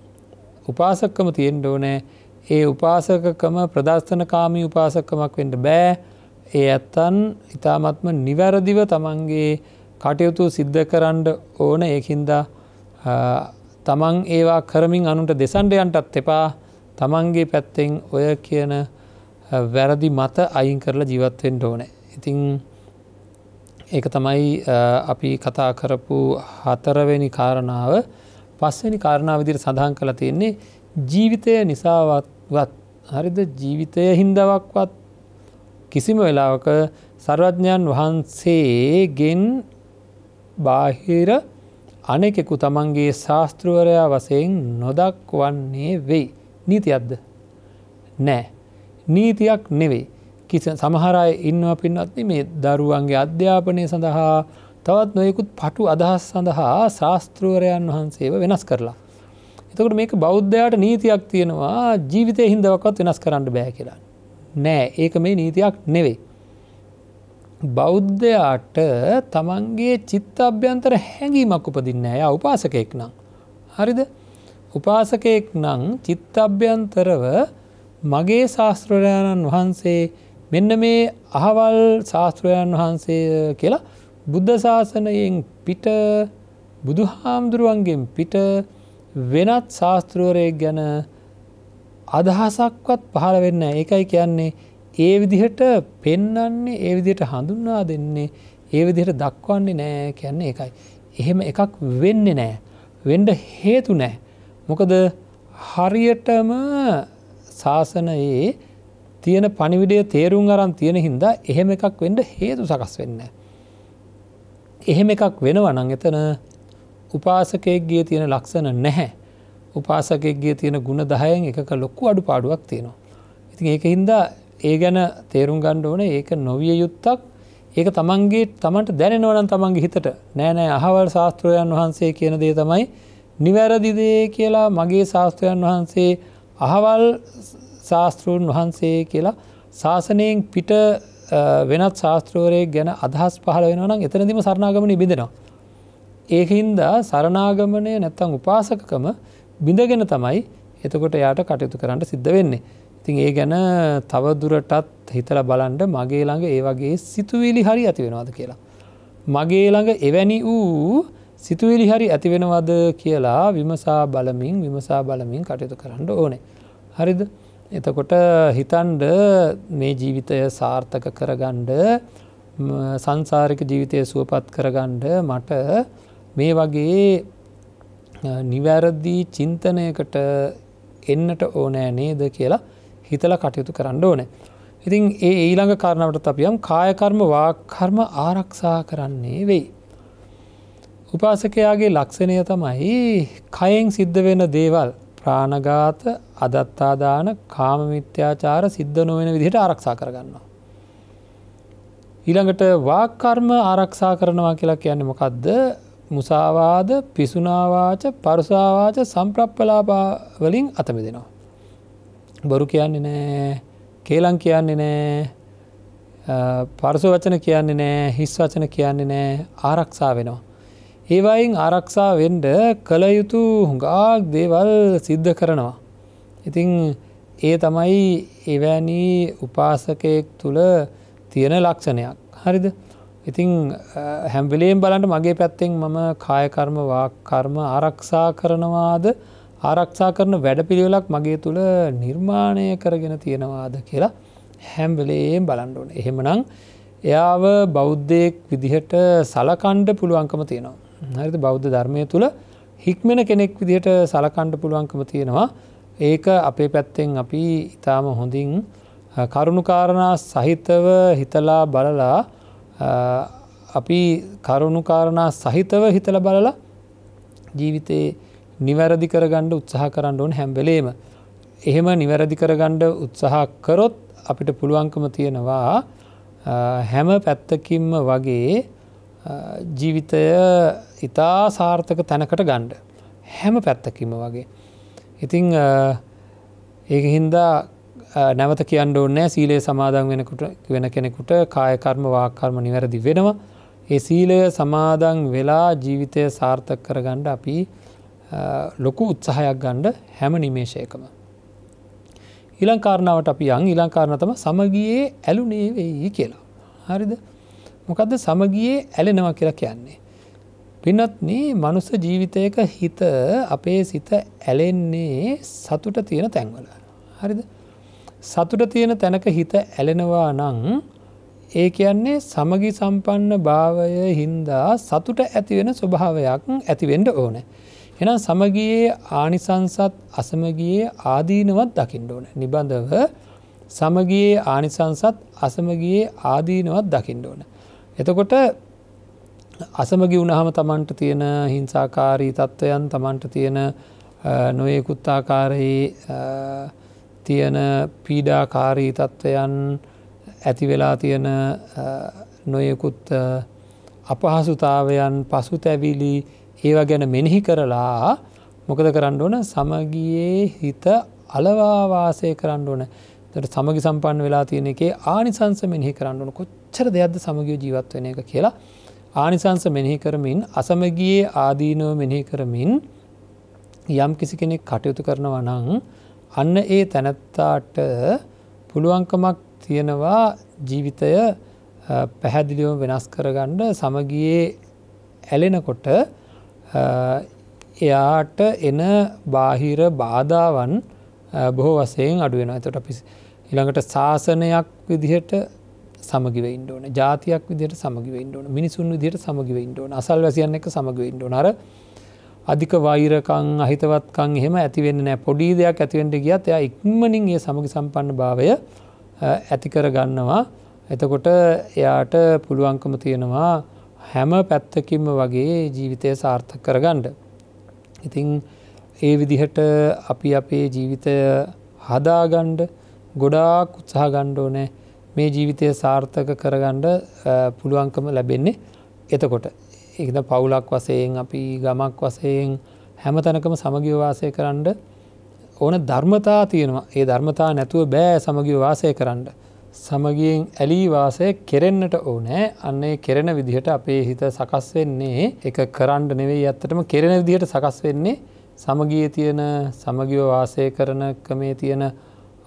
උපාසක්කම තියෙන් ඕනෑ ඒ උපාසකකම ප්‍රදස්ථනකාමී උපාසකමක් වෙන්ට බෑ ඒ ඇත්තන් ඉතාමත්ම නිවැරදිව තමන්ගේ කටයුතු සිද්ධ කරන්න ඕන ඒහින්දා තමන් ඒවා කරමින් අනුට දෙසන්ඩයන්ටත් එපා තමන්ගේ පැත්තෙන් ඔය කියන වැරදි මත අයින් කරලා ජීවත්වෙන්ට ඕනෑ. ඉතිං ඒක තමයි අපි කතා කරපු හතරවෙනි කාරණාව පස්වෙනි කාරණාව විදිර සඳහන් කළ තියෙන්නේ ජීවිතය නිසාවත්වත් හරිද ජීවිතය හින්දවක්වත් කිසිම වෙලාවක සර්වඥන් වහන්සේගෙන් බාහිර අනෙකෙකු තමන්ගේ ශාස්තෘවරයා වසයෙන් නොදක්වන්නේ වෙයි. නීතියක්ද. නෑ. නීතියක් නෙවෙයි. කිසි සමහරය ඉන්නවා පින්නත් මේ දරුවන්ගේ අධ්‍යාපනය සඳහා තවත් නොයෙකුත් පටු අදහස් සඳහා ශාස්තෘවරයන් වහන්සේව වෙනස් කරලා. එතකට මේක බෞද්ධයාට නීතියක් තියෙනවා ජීවිතය හින්දවක්වත් වෙනස් කරන්න බෑ කියලා. නෑ ඒක මේ නීතියක් නෙවෙයි. බෞද්ධයාට තමන්ගේ චිත්ත අභ්‍යන්තර හැඟීමක් උපදින්න ඇය උපාසකයෙක් නම්. හරිද උපාසකයෙක් නං චිත්ත අභ්‍යන්තරව මගේ ශාස්ත්‍රරයණන් වහන්සේ මෙන්න මේ අහවල් ශාස්ත්‍රයන් වහන්සේ කියලා බුද්ධ ශාසනයෙන් පිට බුදු හාමුදුරුවන්ගෙන් පිට වෙනත් ශාස්තෘවරය ගැන අදහසක්වත් පහළ වෙන්න ඒකයි කියන්නේ ඒ විදිහට පෙන්නන්නේ ඒ විදියට හඳුන්වා දෙන්නේ ඒ විදිහට දක්වන්නේ නෑ කියන්නේ එකයි. එහෙම එකක් වෙන්න නෑ. වෙන්ඩ හේතු නෑ. මොකද හරියටම ශාසනයේ තියෙන පනිවිඩය තේරුම් අරන් තියෙන හින්දා එහෙම එකක් වෙන්ඩ හේතු සකස් වෙන්න. එහෙම එකක් වෙනවනං එතන උපාසකයක්ගේ තියෙන ලක්ෂණ නැහැ. උපාසකයක්ගේ තියෙන ගුණ දහයෙන් එකක ලොක්කු අඩු පාඩුවක් තියෙනවා. ඉතින් ඒක හින්දා ඒ ගැන තේරුම් ගණ්ඩ ඕන ඒක නොවිය යුත්තක් ඒක තමන්ගේ තමන්ට දැනෙනවනන් තමන්ගේ හිතට නෑනෑ අහවල් ශාස්ත්‍රයන් වහන්සේ කියන දේ තමයි නිවැරදිදේ කියලා මගේ ශාස්ත්‍රයන් වහන්සේ අහවල් ශාස්තෘන් වහන්සේ කියලා ශාසනයෙන් පිට වෙනත් ශාස්ත්‍රෝරයක් ගැන අදහස් පහල වෙනවනම් එතනදිම සරණාගමන බිඳෙනවා. ඒහින්ද සරණාගමනය නැත්තං උපාසකකම බිඳගෙන තමයි එතකොට යාට කටයුතු කරන්නට සිද්ධ වෙන්නේ. තින් ඒ ගැන තවදුරටත් හිතල බලන්ඩ මගේ ළඟ ඒ වගේ සිතුවිලි හරි ඇතිවෙනවාද කියලා. මගේ ළඟ එවැනි වූ සිතුවිලි හරි ඇතිවෙනවද කියලා විමසා බලමින් විමසා බලමින් කටයුතු කරන්න ඕනේ. හරිද එතකොට හිතන්ඩ මේ ජීවිතය සාර්ථක කරගණ්ඩ සංසාරික ජීවිතය සුවපත් කරගණ්ඩ මට මේ වගේ නිවැරදි චින්තනයකට එන්නට ඕනෑ නේද කියලා හිතල කටයුතු කරන්න ඕන. ඉතින් ඒ ඊළඟ කරණාවට අපියම් කායකර්ම වාකර්ම ආරක්ෂා කරන්නේ වෙයි. උපාසකයාගේ ලක්ෂණය තමයි කයෙන් සිද්ධ වෙන දේවල් ප්‍රාණගාත අදත්තාදාන කාමමිත්‍යාචාර සිද්ධ නොවෙන විදිහට ආරක්ෂා කරගන්නවා. ඊළඟට වාකර්ම ආරක්ෂා කරනවා කියලා කියන්නේ මොකක්ද මුසාවාද පිසුනාවාච පරුසාවාච සම්ප්‍රප්පලාබාවලින් අතමි දෙෙනවා. බොරු කියන්නේ නෑ කේලං කියන්නේ නෑ පරසු වචන කියන්නේ නෑ හිස් වචන කියන්නේ නෑ ආරක්ෂා වෙනවා. ඒවයින් ආරක්ෂා වෙන්ඩ කළයුතු හුඟාක් දේවල් සිද්ධ කරනවා. ඉතිං ඒ තමයි එවැනි උපාසකයෙක් තුළ තියෙන ලක්ෂණයක් හරිද ඉතිං හැම්බිලේම් බලන්ට මගේ පැත්තෙන් මම කායකර්ම වාකර්ම ආරක්ෂා කරනවාද ආරක්ෂා කරන වැඩපිළිවෙලක් මගේ තුළ නිර්මාණය කරගෙන තියෙනවාද කියලා හැම්වෙලේම් බලන්ඩුවන එහෙමනං එයාව බෞද්ධයෙක් විදිහට සලකණ්ඩ පුළුවන්කම තියෙනවා හරිත බෞද්ධ ධර්මය තුළ හික්මෙන කෙනෙක් විදිහට සලකණ්ඩ පුළුවන්කම තියෙනවා ඒක අපේ පැත්තෙන් අපි ඉතාම හොඳින් කරුණුකාරණා සහිතව හිතලා බලලා අපි කරුණුකාරණා සහිතව හිතල බලලා ජීවිතයේ නිවැරදි කරගණ්ඩ උත්සාහ කරන්න ඕන හැම්බෙලේම. එහෙම නිවැරදි කරගණ්ඩ උත්සාහ කරොත් අපිට පුළුවන්කම තියෙනවා හැම පැත්තකින්ම වගේ ජීවිතය ඉතා සාර්ථක තැනකට ගණ්ඩ. හැම පැත්තකිම වගේ. ඉතිං ඒක හින්දා නැවත කියන්න ඕනෑ සීලේ සමාදන් වෙනකුට වෙන කෙනෙකුට කායකර්ම වාකර්ම නිවැරදි වෙනවා. ඒ සීලය සමාදන් වෙලා ජීවිතය සාර්ථක කරගණ්ඩ අපි ලොකු උත්සාහයක් ගණ්ඩ හැම නිමේශයකම. ඉලංකාරණාවට අපි යං ඉලංකාරණතම සමගයේ ඇලු නේවෙයි කියලා. හරිද මොකදද සමගයේ ඇලෙනවා කියලා කියන්නේ. පින්නත්න මනුස්ස ජීවිතයක හිත අපේ සිත ඇලෙන්නේ සතුට තියෙන තැන්වල. හරිද සතුට තියෙන තැනක හිත ඇලෙනවා නං ඒ කියන්නේ සමගි සම්පන්න භාවය හින්දා සතුට ඇතිවෙන ස්වභාවයක් ඇතිවෙන්ඩ ඕනෑ. එනම් සමගයේ ආනිසංසත් අසමගයේ ආදීනවත් දකිින් ඕන නිබඳව සමගයේ ආනිසංසත් අසමගයේ ආදීනවත් දකිින් ඕන. එතකොට අසමගි වුණහම තමන්ට තියෙන හිංසාකාරී තත්ත්වයන් තමන්ට තියෙන නොයෙකුත්තාකාරයේ තියෙන පීඩාකාරී තත්ත්වයන් ඇතිවෙලා තියෙන නොයෙකුත් අපහසුතාවයන් පසු තැවිලි ඒවා ගැන මෙනෙහි කරලා මොකද කරන්න ඕන සමගියේ හිත අලවාවාසය කරන්න ඕන තට සමගි සම්පන්න වෙලා තියෙන එකේ ආනිසංස මෙහි කරන්නන කොච්චර දෙයක්ද සමගිය ජීවත්වන එක කියලා ආනිසංස මෙනෙහි කරමින් අසමගියේ ආදීනව මෙනෙහි කරමින් යම් කිසි කෙනෙක් කටයුතු කරනවා නං අන්න ඒ තැනැත්තාට පුළුවන්කමක් තියෙනවා ජීවිතය පැහැදිලිව වෙනස් කරගණ්ඩ සමගියේ ඇලෙනකොට එයාට එන බාහිර බාධාවන් බොහෝ වසයෙන් අඩුවෙන ඇතට අපි ඉළඟට ශාසනයක් විදිහට සමගිව ඉන්ඩෝන ජාතියක් විදිට සමගිව ඉන්ඩෝන මිනිසුන් විදිට සමගිව ඉන්ඩෝන අසල් වැසියන්න එක සමගිව ඉන්ඩෝනර අධික වෛරකං අහිතවත්කං එහෙම ඇතිවෙන්න නෑ පොඩි දෙයක් ඇතිවෙන්ට ගියත් එයා ඉක්මනින් ඒ සමගි සම්පන්න භාවය ඇතිකර ගන්නවා එතකොට එයාට පුළුවන්කම තියෙනවා හැම පැත්තකින්ම වගේ ජීවිතය සාර්ථක කරගණ්ඩ. ඉතිං ඒ විදිහට අපි අපේ ජීවිතය හදාගණ්ඩ ගොඩාක් උත්සාහ ගණ්ඩෝනෑ මේ ජීවිතය සාර්ථක කරගණ්ඩ පුළුවන්කම ලැබෙන්නේ එතකොට. ඒද පවුලක් වසයෙන් අපි ගමක් වසයෙන් හැම තැනකම සමගියවාසය කරන්න ඕන ධර්මතා තියෙනවා ඒ ධර්මතා නැතුව බෑ සමගියවාසය කරන්න. සමගියෙන් ඇලී වාසය කෙරෙන්නට ඕනෑ අන්නේ කෙරෙන විදිහට අපේ හිත සකස් වෙන්නේ එක කරන්න නෙවෙයි ඇත්තටම කෙරෙන විදිහට සකස් වෙන්නේ සමගිය තියෙන සමගිව වාසය කරනකමේ තියෙන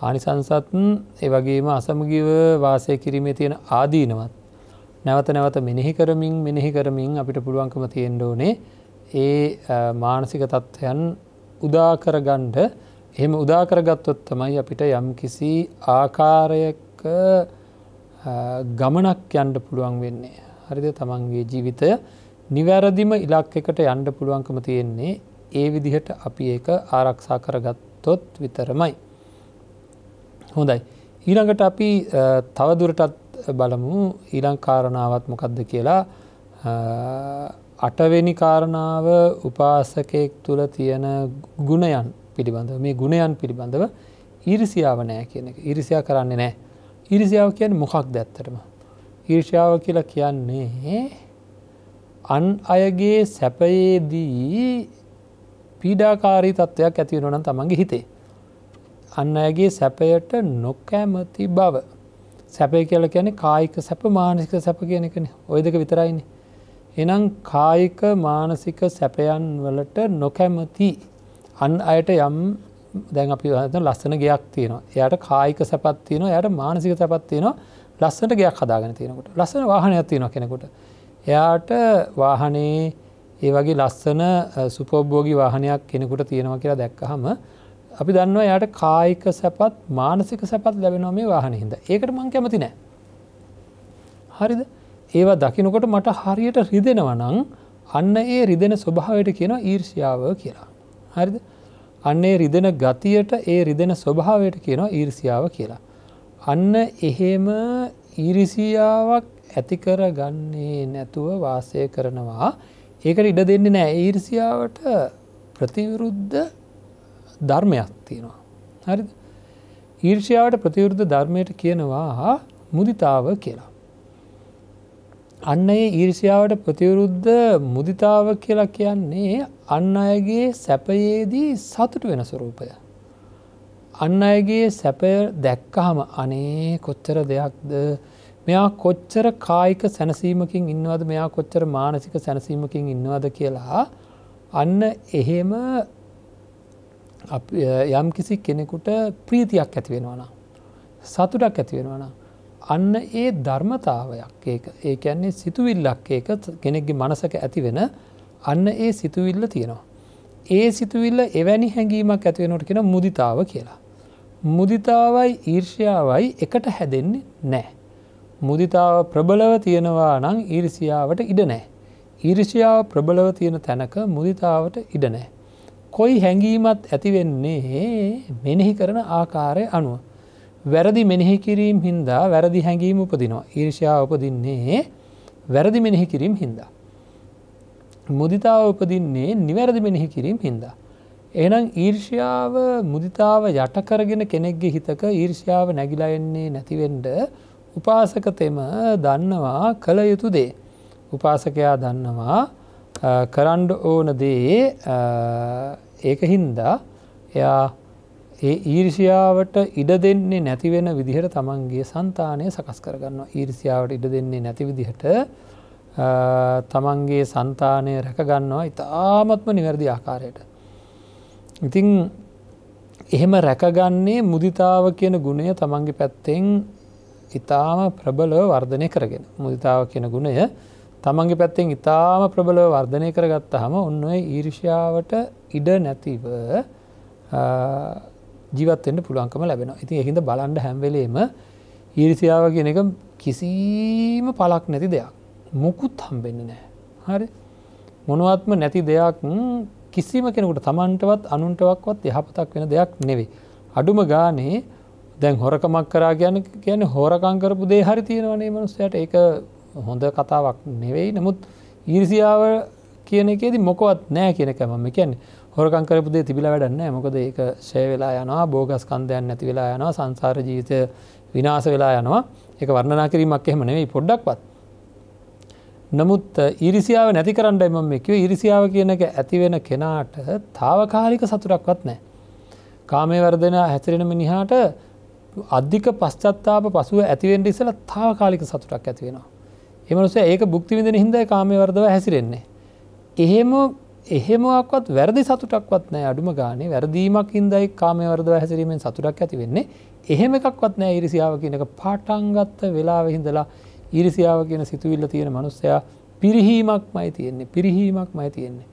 ආනිසංසත් ඒ වගේම අසමගිව වාසය කිරීමේ තියෙන ආදීනවත් නැවත නැවත මෙනෙහි කරමින් මෙනෙහි කරමින් අපිට පුළුවන්කම තියෙන්ඩ ඕනේ ඒ මානසික තත්ත්වයන් උදාකරගණ්ඩ එහෙම උදාකරගත්තොත් තමයි අපිට යම් කිසි ආකාරයක් එක්ක ගමනක් යන්ඩ පුළුවන් වෙන්නේ. හරිද තමන්ගේ ජීවිතය නිවැරදිම ඉලක්කකට යන්ඩ පුළුවන්කම තියෙන්නේ ඒ විදිහට අපි ඒක ආරක්ෂා කරගත්තොත් විතරමයි. හොඳයි. ඊළඟට අපි තවදුරටත් බලමු ඊලංකාරණාවත් මොකක්ද කියලා අටවෙනි කාරණාව උපාසකයෙක් තුළ තියෙන ගුණයන් පිළිබඳව මේ ගුණයන් පිළිබඳව ඉරිසියාව නෑ කියන එක ඉරිසියා කරන්නේ නෑ ඉරිසියාව කියන මොකක් දැත්තරම. ඊර්ෂාව කියලා කියන්නේ අන් අයගේ සැපයේදී පීඩාකාරී තත්ත්වයක් ඇතිවෙනන තමන්ගේ හිතේ. අන්න අයගේ සැපයට නොකැමති බව. සැපය කියල කියන කායික සැප මානසික සැප කියනකන ඔයදක විතරයිනි. එනම් කායික මානසික සැපයන් වලට නොකැමති අන් අයට යම් දැන් අපි හත ලස්සන ගයක් තියෙනවා එයට කායික සැපත්තියන යට මානසික සැපත්තියන ලස්සට ගයක් හදාගෙන තියෙනකොට ලස්සන වාහනයක් තියෙන කෙනෙකුට එයාට වාහනේ ඒ වගේ ලස්සන සුපෝබ්බෝගි වාහනයක් කෙනෙකුට තියෙනවා කියලා දැක්කහම අපි දන්නවා එයට කායික සැපත් මානසික සැපත් ලැබෙනවා මේ වාහනහිද ඒකට මං කැමති නෑ හරිද ඒවා දකිනකොට මට හරියට රිදෙනවනං අන්න ඒ රිදෙන ස්වභාවයට කියන ඊර්ෂ්‍යාව කියලා හරිද අන්නේ රිදෙන ගතියට ඒ රිදෙන ස්වභාවයට කියනවා ඊරිසියාව කියලා. අන්න එහෙම ඊරිසියාවක් ඇතිකර ගන්නේ නැතුව වාසය කරනවා ඒකට ඉඩ දෙන්නේ නෑ ඊරිසියාවට ප්‍රතිවිරුද්ධ ධර්මයක් තියෙනවා. හරි ඊර්ෂයාවට ප්‍රතිවෘද්ධ ධර්මයට කියනවා මුදිතාව කියලා. අන්න ඒ ඊර්ෂයාවට ප්‍රතිවරුද්ධ මුදිතාව කියලා කියන්නේ අන්න අයගේ සැපයේදී සතුට වෙන ස්වරූපය. අන්න අයගේ සැපය දැක්කහම අනේ කොච්චර දෙයක්ද මෙයා කොච්චර කායික සැනසීමකින් ඉන්නවද මෙයා කොච්චර මානසික සැනසීමකින් ඉන්නවද කියලා අන්න එහෙම යම් කිසි කෙනෙකුට ප්‍රීතියක් ඇතිවෙනවන. සතුටක් ඇතිවෙනවන. අන්න ඒ ධර්මතාවයක් ඒ කියන්නේ සිතුවිල්ලක් ඒක කෙනෙක්ගේ මනසක ඇතිවෙන අන්න ඒ සිතුවිල්ල තියෙනවා. ඒ සිතුවිල්ල එවැනි හැඟීමක් ඇතිවෙනට කෙන මුදිතාව කියලා. මුදිතාවයි ඊර්ෂ්‍යාවයි එකට හැදෙන්නේ නෑ. මුදිතාව ප්‍රබලව තියෙනවා නම් ඊරිසියාවට ඉඩ නෑ. ඊරිසියාව ප්‍රබලව තියෙන තැනක මුදිතාවට ඉඩ නෑ. කොයි හැඟීමත් ඇතිවෙන්නේ මෙනෙහි කරන ආකාරය අනුව. වැරදි මෙනෙහි කිරීම් හින්දා වැරදි හැඟීම උපදිනවා. ඊර්ෂ්‍යාව උපදින්නේ වැරදි මෙනෙහි කිරීම් හින්දා. මුදිතාව උපදින්නේ නිවැරදි මෙනෙහි කිරීම හින්දා. එනම් ඊර්ෂ්‍යාව මුදිතාව යටකරගෙන කෙනෙක්ගේ හිතක ඊර්ෂ්‍යාව නැගිලයෙන්නේ නැතිවෙන්ඩ උපාසක තෙම දන්නවා කළ යුතු දේ. උපාසකයා දන්නවා කරන්ඩ ඕන දේ ඒක හින්දා එයා ඒ ඊර්ෂියාවට ඉඩ දෙන්නේ නැතිවෙන විදිහට තමන්ගේ සන්තානය සකස් කරගන්න ඊර්සියාවට ඉඩ දෙන්නේ නැති විදිහට තමන්ගේ සන්තානය රැකගන්නවා ඉතාමත්ම නිවැරදි ආකාරයට. ඉතිං එහෙම රැකගන්නේ මුදිතාව කියන ගුණය තමන්ගේ පැත්තෙන් ඉතාම ප්‍රබලව වර්ධනය කරගෙන. මුදිතාව කියන ගුණය තමන්ගේ පැත්තෙන් ඉතාම ප්‍රබලව වර්ධනය කරගත්ත හම ඔන්න ඊර්ෂාවට ඉඩ නැතිව ජීවත්තෙන්ට පුළුවන්කම ලැබෙන ඉතින් එහිද බලන්ඩ හැම්වෙලේම ඊරිසියාව කියන එක කිසිීම පලක් නැති දෙයක්. මුකුත් හම්බෙන්න නෑ. හරි මොනුවත්ම නැති දෙයක් කිසිම කෙනෙකුට තමන්ටවත් අනුන්ටවක්වත් යහපතක් වෙන දෙයක් නෙවේ. අඩුම ගානේ දැන් හොරකමක් කරා ගැන කියන හෝරකංකරපු දේ හරි තියෙනවනේ මනුස්සයට ඒක හොඳ කතාවක් නෙවෙයි නමුත් ඊරිසිාව කියන එකේද මොකවත් නෑ කියන එක මම කියන්නේ හොරකංකරපු දේ තිබිලා වැඩන්නෑ මොකද ඒක ෂය වෙලා යනවා බෝගස්කන්දයන් නැති වෙලා යනවා සංසාර ජීවිතය විනාස වෙලා යනවා එක වර්ණනා කිරීමක් එහෙම නෙවෙයි පොඩ්ඩක්වත් නමුත් ඉරිසියාව නැති කරන්න එම එකව ඉරිසියාව කියන එක ඇතිවෙන කෙනාට තාවකාලික සතුරක්වත් නෑ. කාමේ වර්ධන හැසිරෙන මිනිහාට අධික පස්්චත්තාප පසුව ඇතිවෙන්ට ඉසල තාවකාලික සතුටක් ඇතිවෙනවා. එමනුස ඒක බුක්තිවිඳෙන හිද කාමේ වර්දව හැසිරෙන්නේ. එහෙම එහෙමක්වත් වැරදි සතුටක්වත් නෑ අඩුම ගානේ වැරදීමක් ඉදයි කාමයවරදව හැසිරීමෙන් සතුටක් ඇති වෙන්නේ එහෙම එකක්වත් නෑ ඉරිසියාව කියනක පාටන්ගත්ත වෙලාවෙහිඳලා ඊරිසියාව කියන සිතුවිල්ල තියෙන මනුස්සයා පිරිහීමක් මයි තියෙන්නේ පිරිහීමක් මයි තියෙන්නේ.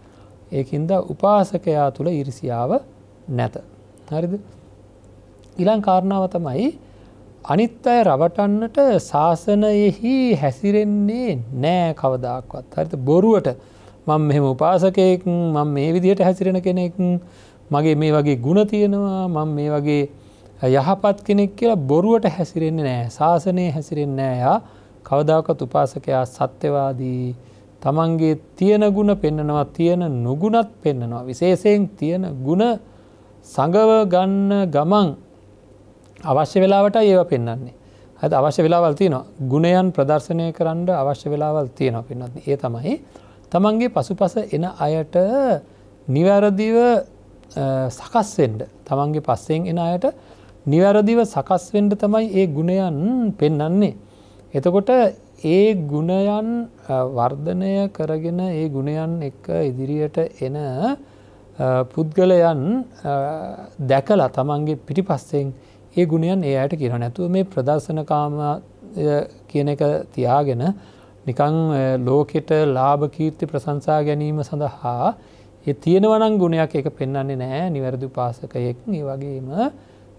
ඒකින්ද උපාසකයා තුළ ඉරිසියාව නැත. හරිද ඉලං කාරණාව තමයි අනිත් අය රවටන්නට ශාසනයෙහි හැසිරෙන්නේ නෑ කවදක්වත් හරිත බොරුවට මං මෙහෙම උපාසකයෙක් මං මේ විදිහට හැසිරෙන කෙනෙක් මගේ මේ වගේ ගුණ තියෙනවා මං මේ වගේ යහපත් කෙනෙක් කියලා බොරුවට හැසිරෙන්නේ නෑ ශාසනය හැසිරෙන්නේ නෑයා කවදාකත් උපාසකයා සත්‍යවාදී තමන්ගේ තියෙන ගුණ පෙන්නනවා තියෙන නොගුණත් පෙන්නනවා විශේෂයෙන් තියෙන ගුණ සඟව ගන්න ගමන් අවශ්‍ය වෙලාවට ඒව පෙන්න්නේ ඇද අවශ්‍ය වෙලාවල් තියනවා ගුණයන් ප්‍රදර්ශනය කරන්න අවශ්‍ය වෙලාවල් තියෙනවා පෙන්න්න ඒ තමයි තමන්ගේ පසු පස එන අයට නිවැරදිව සකස්වෙන්ඩ තමන්ගේ පස්සෙන් එන අයට නිවැරදිව සකස්වෙන්ඩ තමයි ඒ ගුණයන් පෙන්නන්නේ එතකොට ඒ ගුණයන් වර්ධනය කරගෙන ඒ ගුණයන් එක ඉදිරියට එන පුද්ගලයන් දැකලා තමන්ගේ පිටිපස්සෙන් ඒ ගුණයන් ඒ අයට කියන නැතුව මේ ප්‍රදර්ශනකාම කියන එක තියාගෙන නිකං ලෝකෙට ලාභ කීර්ති ප්‍රසංසා ගැනීම සඳහා ඒ තියෙනවනං ගුණයක් එක පෙන්න්නේ නෑ නිවැරදි පාසකයෙක් ඒ වගේම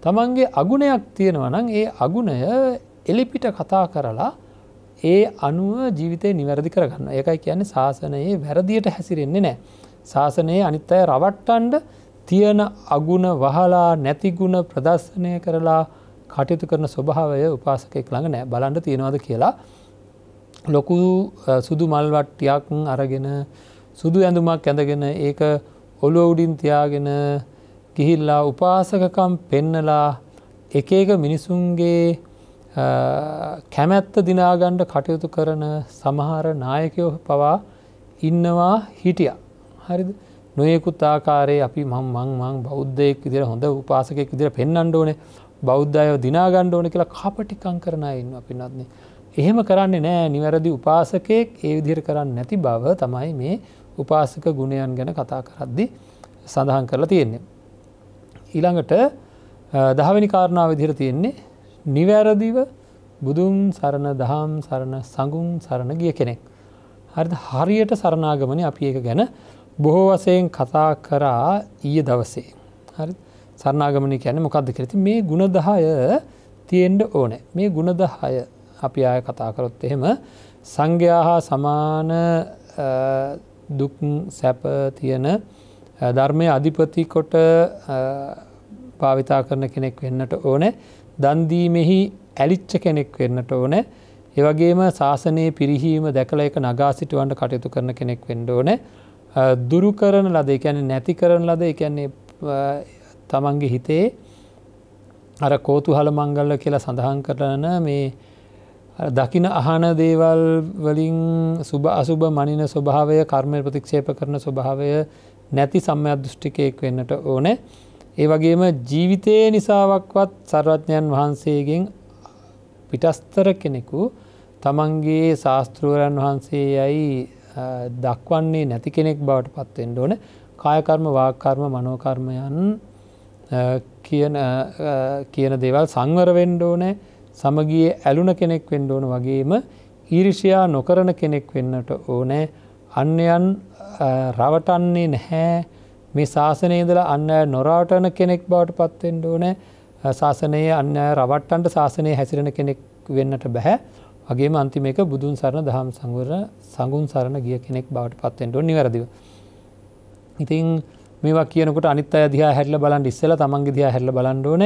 තමන්ගේ අගුණයක් තියෙනවනං ඒ අගුණය එලිපිට කතා කරලා ඒ අනුව ජීවිතය නිවැරදි කරගන්න එකයි කියන්නේ ශාසනයේ වැරදියට හැසිරෙන්නේ නෑ. ශාසනයේ අනිත් අය රවට්ටන්ඩ තියන අගුණ වහලා නැතිගුණ ප්‍රදර්ශනය කරලා කටයුතු කරන ස්වභාවය උපාසකෙක් ළඟ නෑ බලන්ඩ තියෙනවාද කියලා ලොකු සුදු මල්වට්ටියක් අරගෙන සුදු ඇඳුමක් ඇඳගෙන ඒක ඔලෝ උඩින් තියාගෙන ගිහිල්ලා උපාසකකම් පෙන්නලා එක එක මිනිසුන්ගේ කැමැත්ත දිනාගණ්ඩ කටයුතු කරන සමහර නායකයෝ පවා ඉන්නවා හිටිය. හරි නොයෙකුත් ආකාරයේ අපි මං මං මං බෞද්ධයෙක් විදිර හොඳ උපාසකෙක් විදිර පෙන්න්නට ඕන බෞද්ධයෝ දිනාගණ්ඩ ඕන කියලා කපටිකං කරන ඉන්න පින්නත්න්නේ. එහෙම කරන්නේ නෑ නිවැරදි උපාසකයෙක් ඒ විදිර කරන්න නැති බව තමයි මේ උපාසක ගුණයන් ගැන කතා කරද්දි සඳහන් කරලා තියෙන්නේ. ඊළඟට දහවැනි කාරණාව විදිර තියෙන්නේ නිවැරදිව බුදුන් සරණ දහම් සරණ සඟුම් සරණ ගිය කෙනෙක්. හරි හරියට සරණාගමන අපි එක ගැන බොහෝ වසයෙන් කතා කරා ඊය දවසේ. හරි සරණාගමනි කියැන මොකක්ද කරති මේ ගුණදහය තියෙන්ට ඕනෑ මේ ගුණදහය අපි ආය කතා කරොත් එහෙම සංඝයා හා සමාන දුක් සැප තියන ධර්මය අධිපතිකොට භාවිතා කරන කෙනෙක් වෙන්නට ඕනෑ දන්දීමෙහි ඇලිච්ච කෙනෙක් වෙන්නට ඕන ඒවගේම ශාසනයේ පිරිහීම දැකල එක නගා සිටුවන්ට කටයුතු කරන කෙනෙක් වෙන්ඩ ඕන දුරු කරන ලද එකැන නැති කරන ලද එකන්නේ තමන්ගේ හිතේ අර කෝතුහල මංගල්ල කියලා සඳහන් කරන මේ දකින අහන දේවල් වලින් සුභ අසුභ මනින ස්වභාවය කර්මය ප්‍රතික්ෂේප කරන ස්වභාවය නැති සම්මයක් දෘෂ්ටිකයෙක් වෙන්නට ඕනෑ ඒ වගේම ජීවිතයේ නිසාවක්වත් සර්වඥන් වහන්සේගෙන් පිටස්තර කෙනෙකු තමන්ගේ ශාස්තෘූරන් වහන්සේ යයි දක්වන්නේ නැති කෙනෙක් බවට පත්වෙන් ඕන කායකර්ම වාකර්ම මනෝකර්මයන් කියන කියන දේවල් සංවර වෙන්ඩෝනෑ සමගිය ඇලුන කෙනෙක් වෙන්ඩෝන වගේම ඊරිෂයා නොකරන කෙනෙක් වෙන්නට ඕනෑ අන්‍යයන් රවටන්නේ නැහැ මේ ශාසනය ඉඳලා අන්න නොරාටන කෙනෙක් බවට පත්වෙන්ඩ ඕන ශාසනය අන්න රවට්ටන්ට ශාසනය හැසිරෙන කෙනෙක් වෙන්නට බැහැ වගේ අන්තිම එක බුදුන් සරණ දහම් සංවර සඟුන් සරණ ගිය කෙනෙක් බවට පත්වෙන්ට නිවැරදිව. ඉතිං මේවා කියනකට අනිත් අය දිහා හැල්ල බලන් ඉස්සල තමන්ගේ දිහා හැල්ල බලන්ඩෝන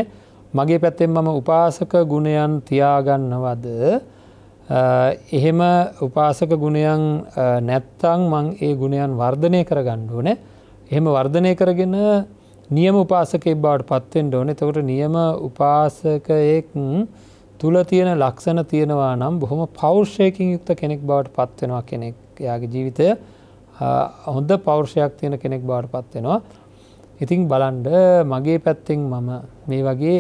මගේ පැත්තෙන් මම උපාසක ගුණයන් තියාගන්නවද එහෙම උපාසක ගුණයන් නැත්තං මං ඒ ගුණයන් වර්ධනය කරගණ්ඩුවනේ එහෙම වර්ධනය කරගෙන නියම උපාසකෙක් බවට පත්වෙන්ට ඕන එතකොට නියම උපාසකයෙක් තුළ තියෙන ලක්ෂණ තියෙනවා නම් බොහොම පෞර්ෂයකින් යුක්ත කෙනෙක් බවට පත්වෙනවා කෙනෙක් යාගේ ජීවිතය හොඳ පෞර්ෂයක් තියෙන කෙනෙක් බවට පත්වෙනවා ඉතිං බලන්ඩ මගේ පැත්තෙන් මම මේ වගේ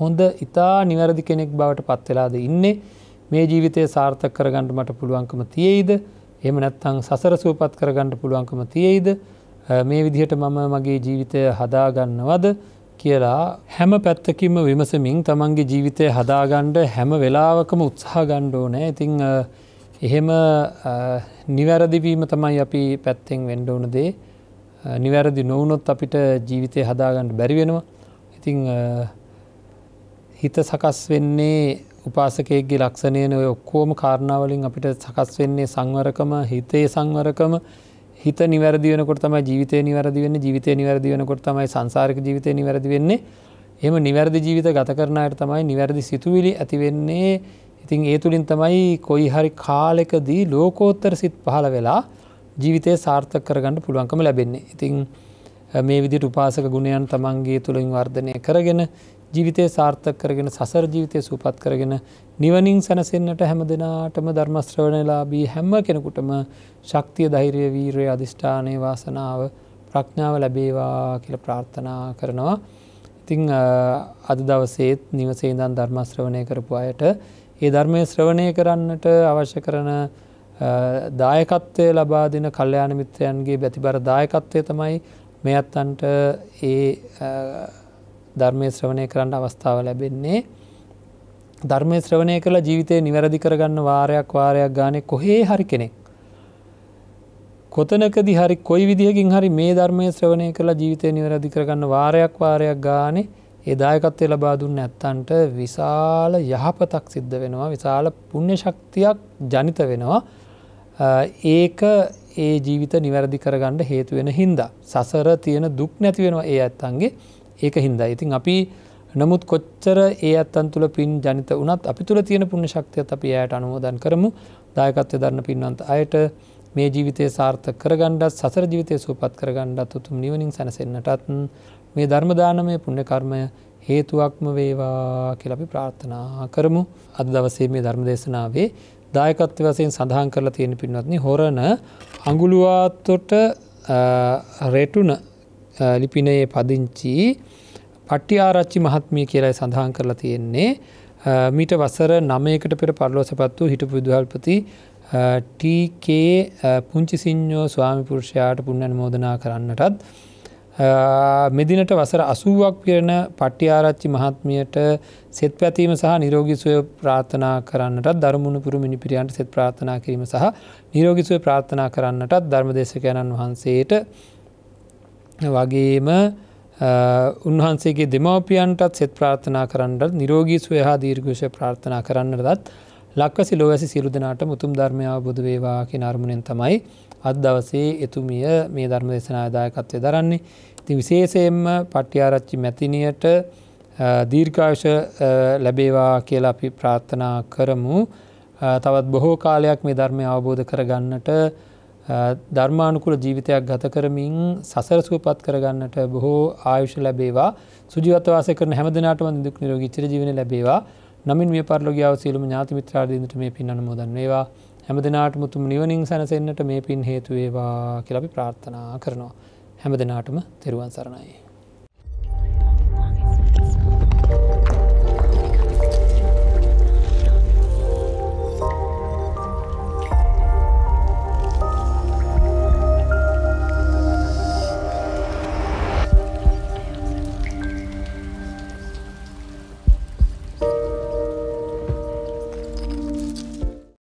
හොඳ ඉතා නිවැරදි කෙනෙක් බවට පත්වෙලාද ඉන්නේ මේ ජීවිතය සාර්ථක කරගන්නට මට පුළුවන්කම තියෙයිද එම නැත්තං සසර සූපත් කරගන්නට පුළුවන්කම තියෙයිද මේ විදිහට මම මගේ ජීවිතය හදාගන්නවද කියලා හැම පැත්තකින්ම විමසමින් තමන්ගේ ජීවිතය හදාගණ්ඩ හැම වෙලාවකම උත්සාහ ගණ්ඩෝ නෑ ඉතිං එහෙම නිවැරදිවීම තමයි අපි පැත්තෙන් වෙන්ඩෝන දේ නිවැරදි නොවනොත් අපිට ජීවිතය හදාගණ්ඩ බැරිවෙනවා ඉතිං හිත සකස් වෙන්නේ උපාසකයගේ ලක්ෂණයන ඔය ඔක්කෝම කාරණාවලින් අපිට සකස් වෙන්නේ සංවරකම හිතේ සංවරකම හිත නිවැරදි වෙනකොට තමයි ජීවිතය නිවැරදි වෙන්න ජීවිතය නිවැරදි වෙනකොට තමයි සංසාරක ජීවිතය නිවැරදි වෙන්නේ එම නිවැරදි ජීවිත ගත කරනයට තමයි නිවැරදි සිතුවිලි ඇතිවෙන්නේ ඉතින් ඒ තුළින් තමයි කොයි හරි කාලෙකදී ලෝකෝත්තර සිත් පහළ වෙලා ජීවිතය සාර්ථක කරගන්න පුළුවන්කම ලැබෙන්නේ. ඉතින් මේ විදිට උපාසක ගුණයන් තමන්ගේ තුළින් වර්ධනය කරගෙන ජීවිතය සාර්ථක කරගෙන සසර ජීවිතය සූපත් කරගෙන නිවනින් සැනසෙන්න්නට හැම දෙනාටම ධර්මස්ත්‍රවණලාබී හැම්ම කෙනෙකුටම ශක්තිය ධෛරය වීරය අධිෂ්ඨානය වාසනාව ප්‍රඥාව ලැබේවා කියල ප්‍රාර්ථනා කරනවා. ඉතිං අද දවසේත් නිවසේදන් ධර්මස්ත්‍රවණය කරපු අයට ඒ ධර්මය ශ්‍රවණය කරන්නට අවශ්‍ය කරන දායකත්වය ලබා දෙන කල්්‍යයාන මිත්‍රයන්ගේ බැතිබර දායකත්වය තමයි මේ අත්තන්ට ඒ ධර්මය ශ්‍රවණය කරන්න අවස්ථාව ලැබෙන්නේ ධර්මය ශ්‍රවණය කළ ජීවිතය නිවැරදි කරගන්න වාරයක් වාරයක් ගානය කොහේ හරි කෙනෙක් කොතනකදි හරි කොයි විදිහකින් හරි මේ ධර්මය ශ්‍රවණය කළ ජීවිතය නිවැරදි කරගන්න වාරයක් වාරයක් ගානේ එදායකත්වය ලබා දුන්න ඇත්තන්ට විශාල යහපතක් සිද්ධ වෙනවා විශාල පුුණ්‍ය ශක්තියක් ජනිත වෙනවා ඒක ඒ ජීවිත නිවැරදි කරගන්න හේතුවෙන හින්දා. සසර තියෙන දුක් නැතිවෙනවා ඒ ඇත්තන්ගේ ඒක හින්දා ඉතින් අපි නමුත් කොච්චර ඒ අත්තන් තුළ පින් ජනිත වනත් අපි තුළ තියෙන පුුණ ශක්තියත් අපි යට අනුවෝදන් කරමු දායකත්ය දරන්න පින්නන්ත අයට මේ ජීවිතය සාර්ථ කරගණ්ඩත් සසර ජීවිතය සූපත් කරගණ්ඩත් උතුම් නිවනින් සැනසෙන්න්නටත් මේ ධර්මදානමය පුුණ්‍යකර්මය හේතුවක්ම වේවා කියලපි ප්‍රාර්ථනා කරමු අද දවසේ මේ ධර්ම දේශනාවේ දායකත්්‍ය වසයෙන් සඳහන් කරලා තියෙන පින්වත්නි හොරණ අඟුළුවාත්තොට රෙටුන ලිපිනයේ පදිංචී පට්ටි ආරච්චි මහත්මිය කියලයි සඳහන් කරලා තියෙන්නේ මීට වසර නමයකට පෙර පරලෝසපත් වූ හිටපු විදුහල්පති ටීකේ පුංචිසිං්ඥෝ ස්වාමිපුරුෂයාට පුුණන් මෝදනා කරන්නටත්. මෙදිනට වසර අසුවක් පිරෙන පට්ටිආරච්චි මහත්මියට සෙත් පැතීම සහ නිරෝගිසුවය ප්‍රාථනා කරන්නට ධර්මුණපුරු මිනිපිරියන්ට සෙත් ප්‍රාථනා කිරීම සහ නිරෝගිසුවය ප්‍රාථනා කරන්නටත් ධර්මදේශකයණන් වහන්සේට වගේම උන්වහන්සේගේ දෙමවපියන්ටත් සෙත් ප්‍රාර්ථනා කරන්නට නිරෝගී සුවයහා දීර්ගෂ ප්‍රාර්ථනා කරන්න දත් ලක්වසි ලොවැසි සිරු දෙනාට මුතුම් ධර්මය බුදු වේවා කිය අර්මුණෙන් තමයි අත් දවසේ එතුමිය මේ ධර්ම දෙසනාදායකත්වය දරන්නේ ති විශේෂයෙන්ම පට්ටිආරච්චි මැතිනියට දීර්කාශ ලැබේවා කියලා අපි ප්‍රාර්ථනා කරමු තවත් බොහෝ කාලයක් මේ ධර්මය අවබෝධ කරගන්නට ධර්මානුකුල ජීවිතයක් ගත කරමින් සසරසුව පත් කරගන්නට බොහෝ ආයුෂ ලැබේවා සුජිවතවාසය කරන හැමදනාටම දුක් නිරෝගී චිරජීවන ලැබේවා නමින් මේ පරලෝගියාව සියලුම ඥාති මිත්‍රාදීන්ට මේ පින් අනුමෝදන් වේවා හැමදෙනාටම උතුම් නිවනින් සැනසෙන්නට මේ පින් හේතු වේවා කියලා අපි ප්‍රාර්ථනා කරනවා හැමදෙනාටම තෙරුවන් සරණයි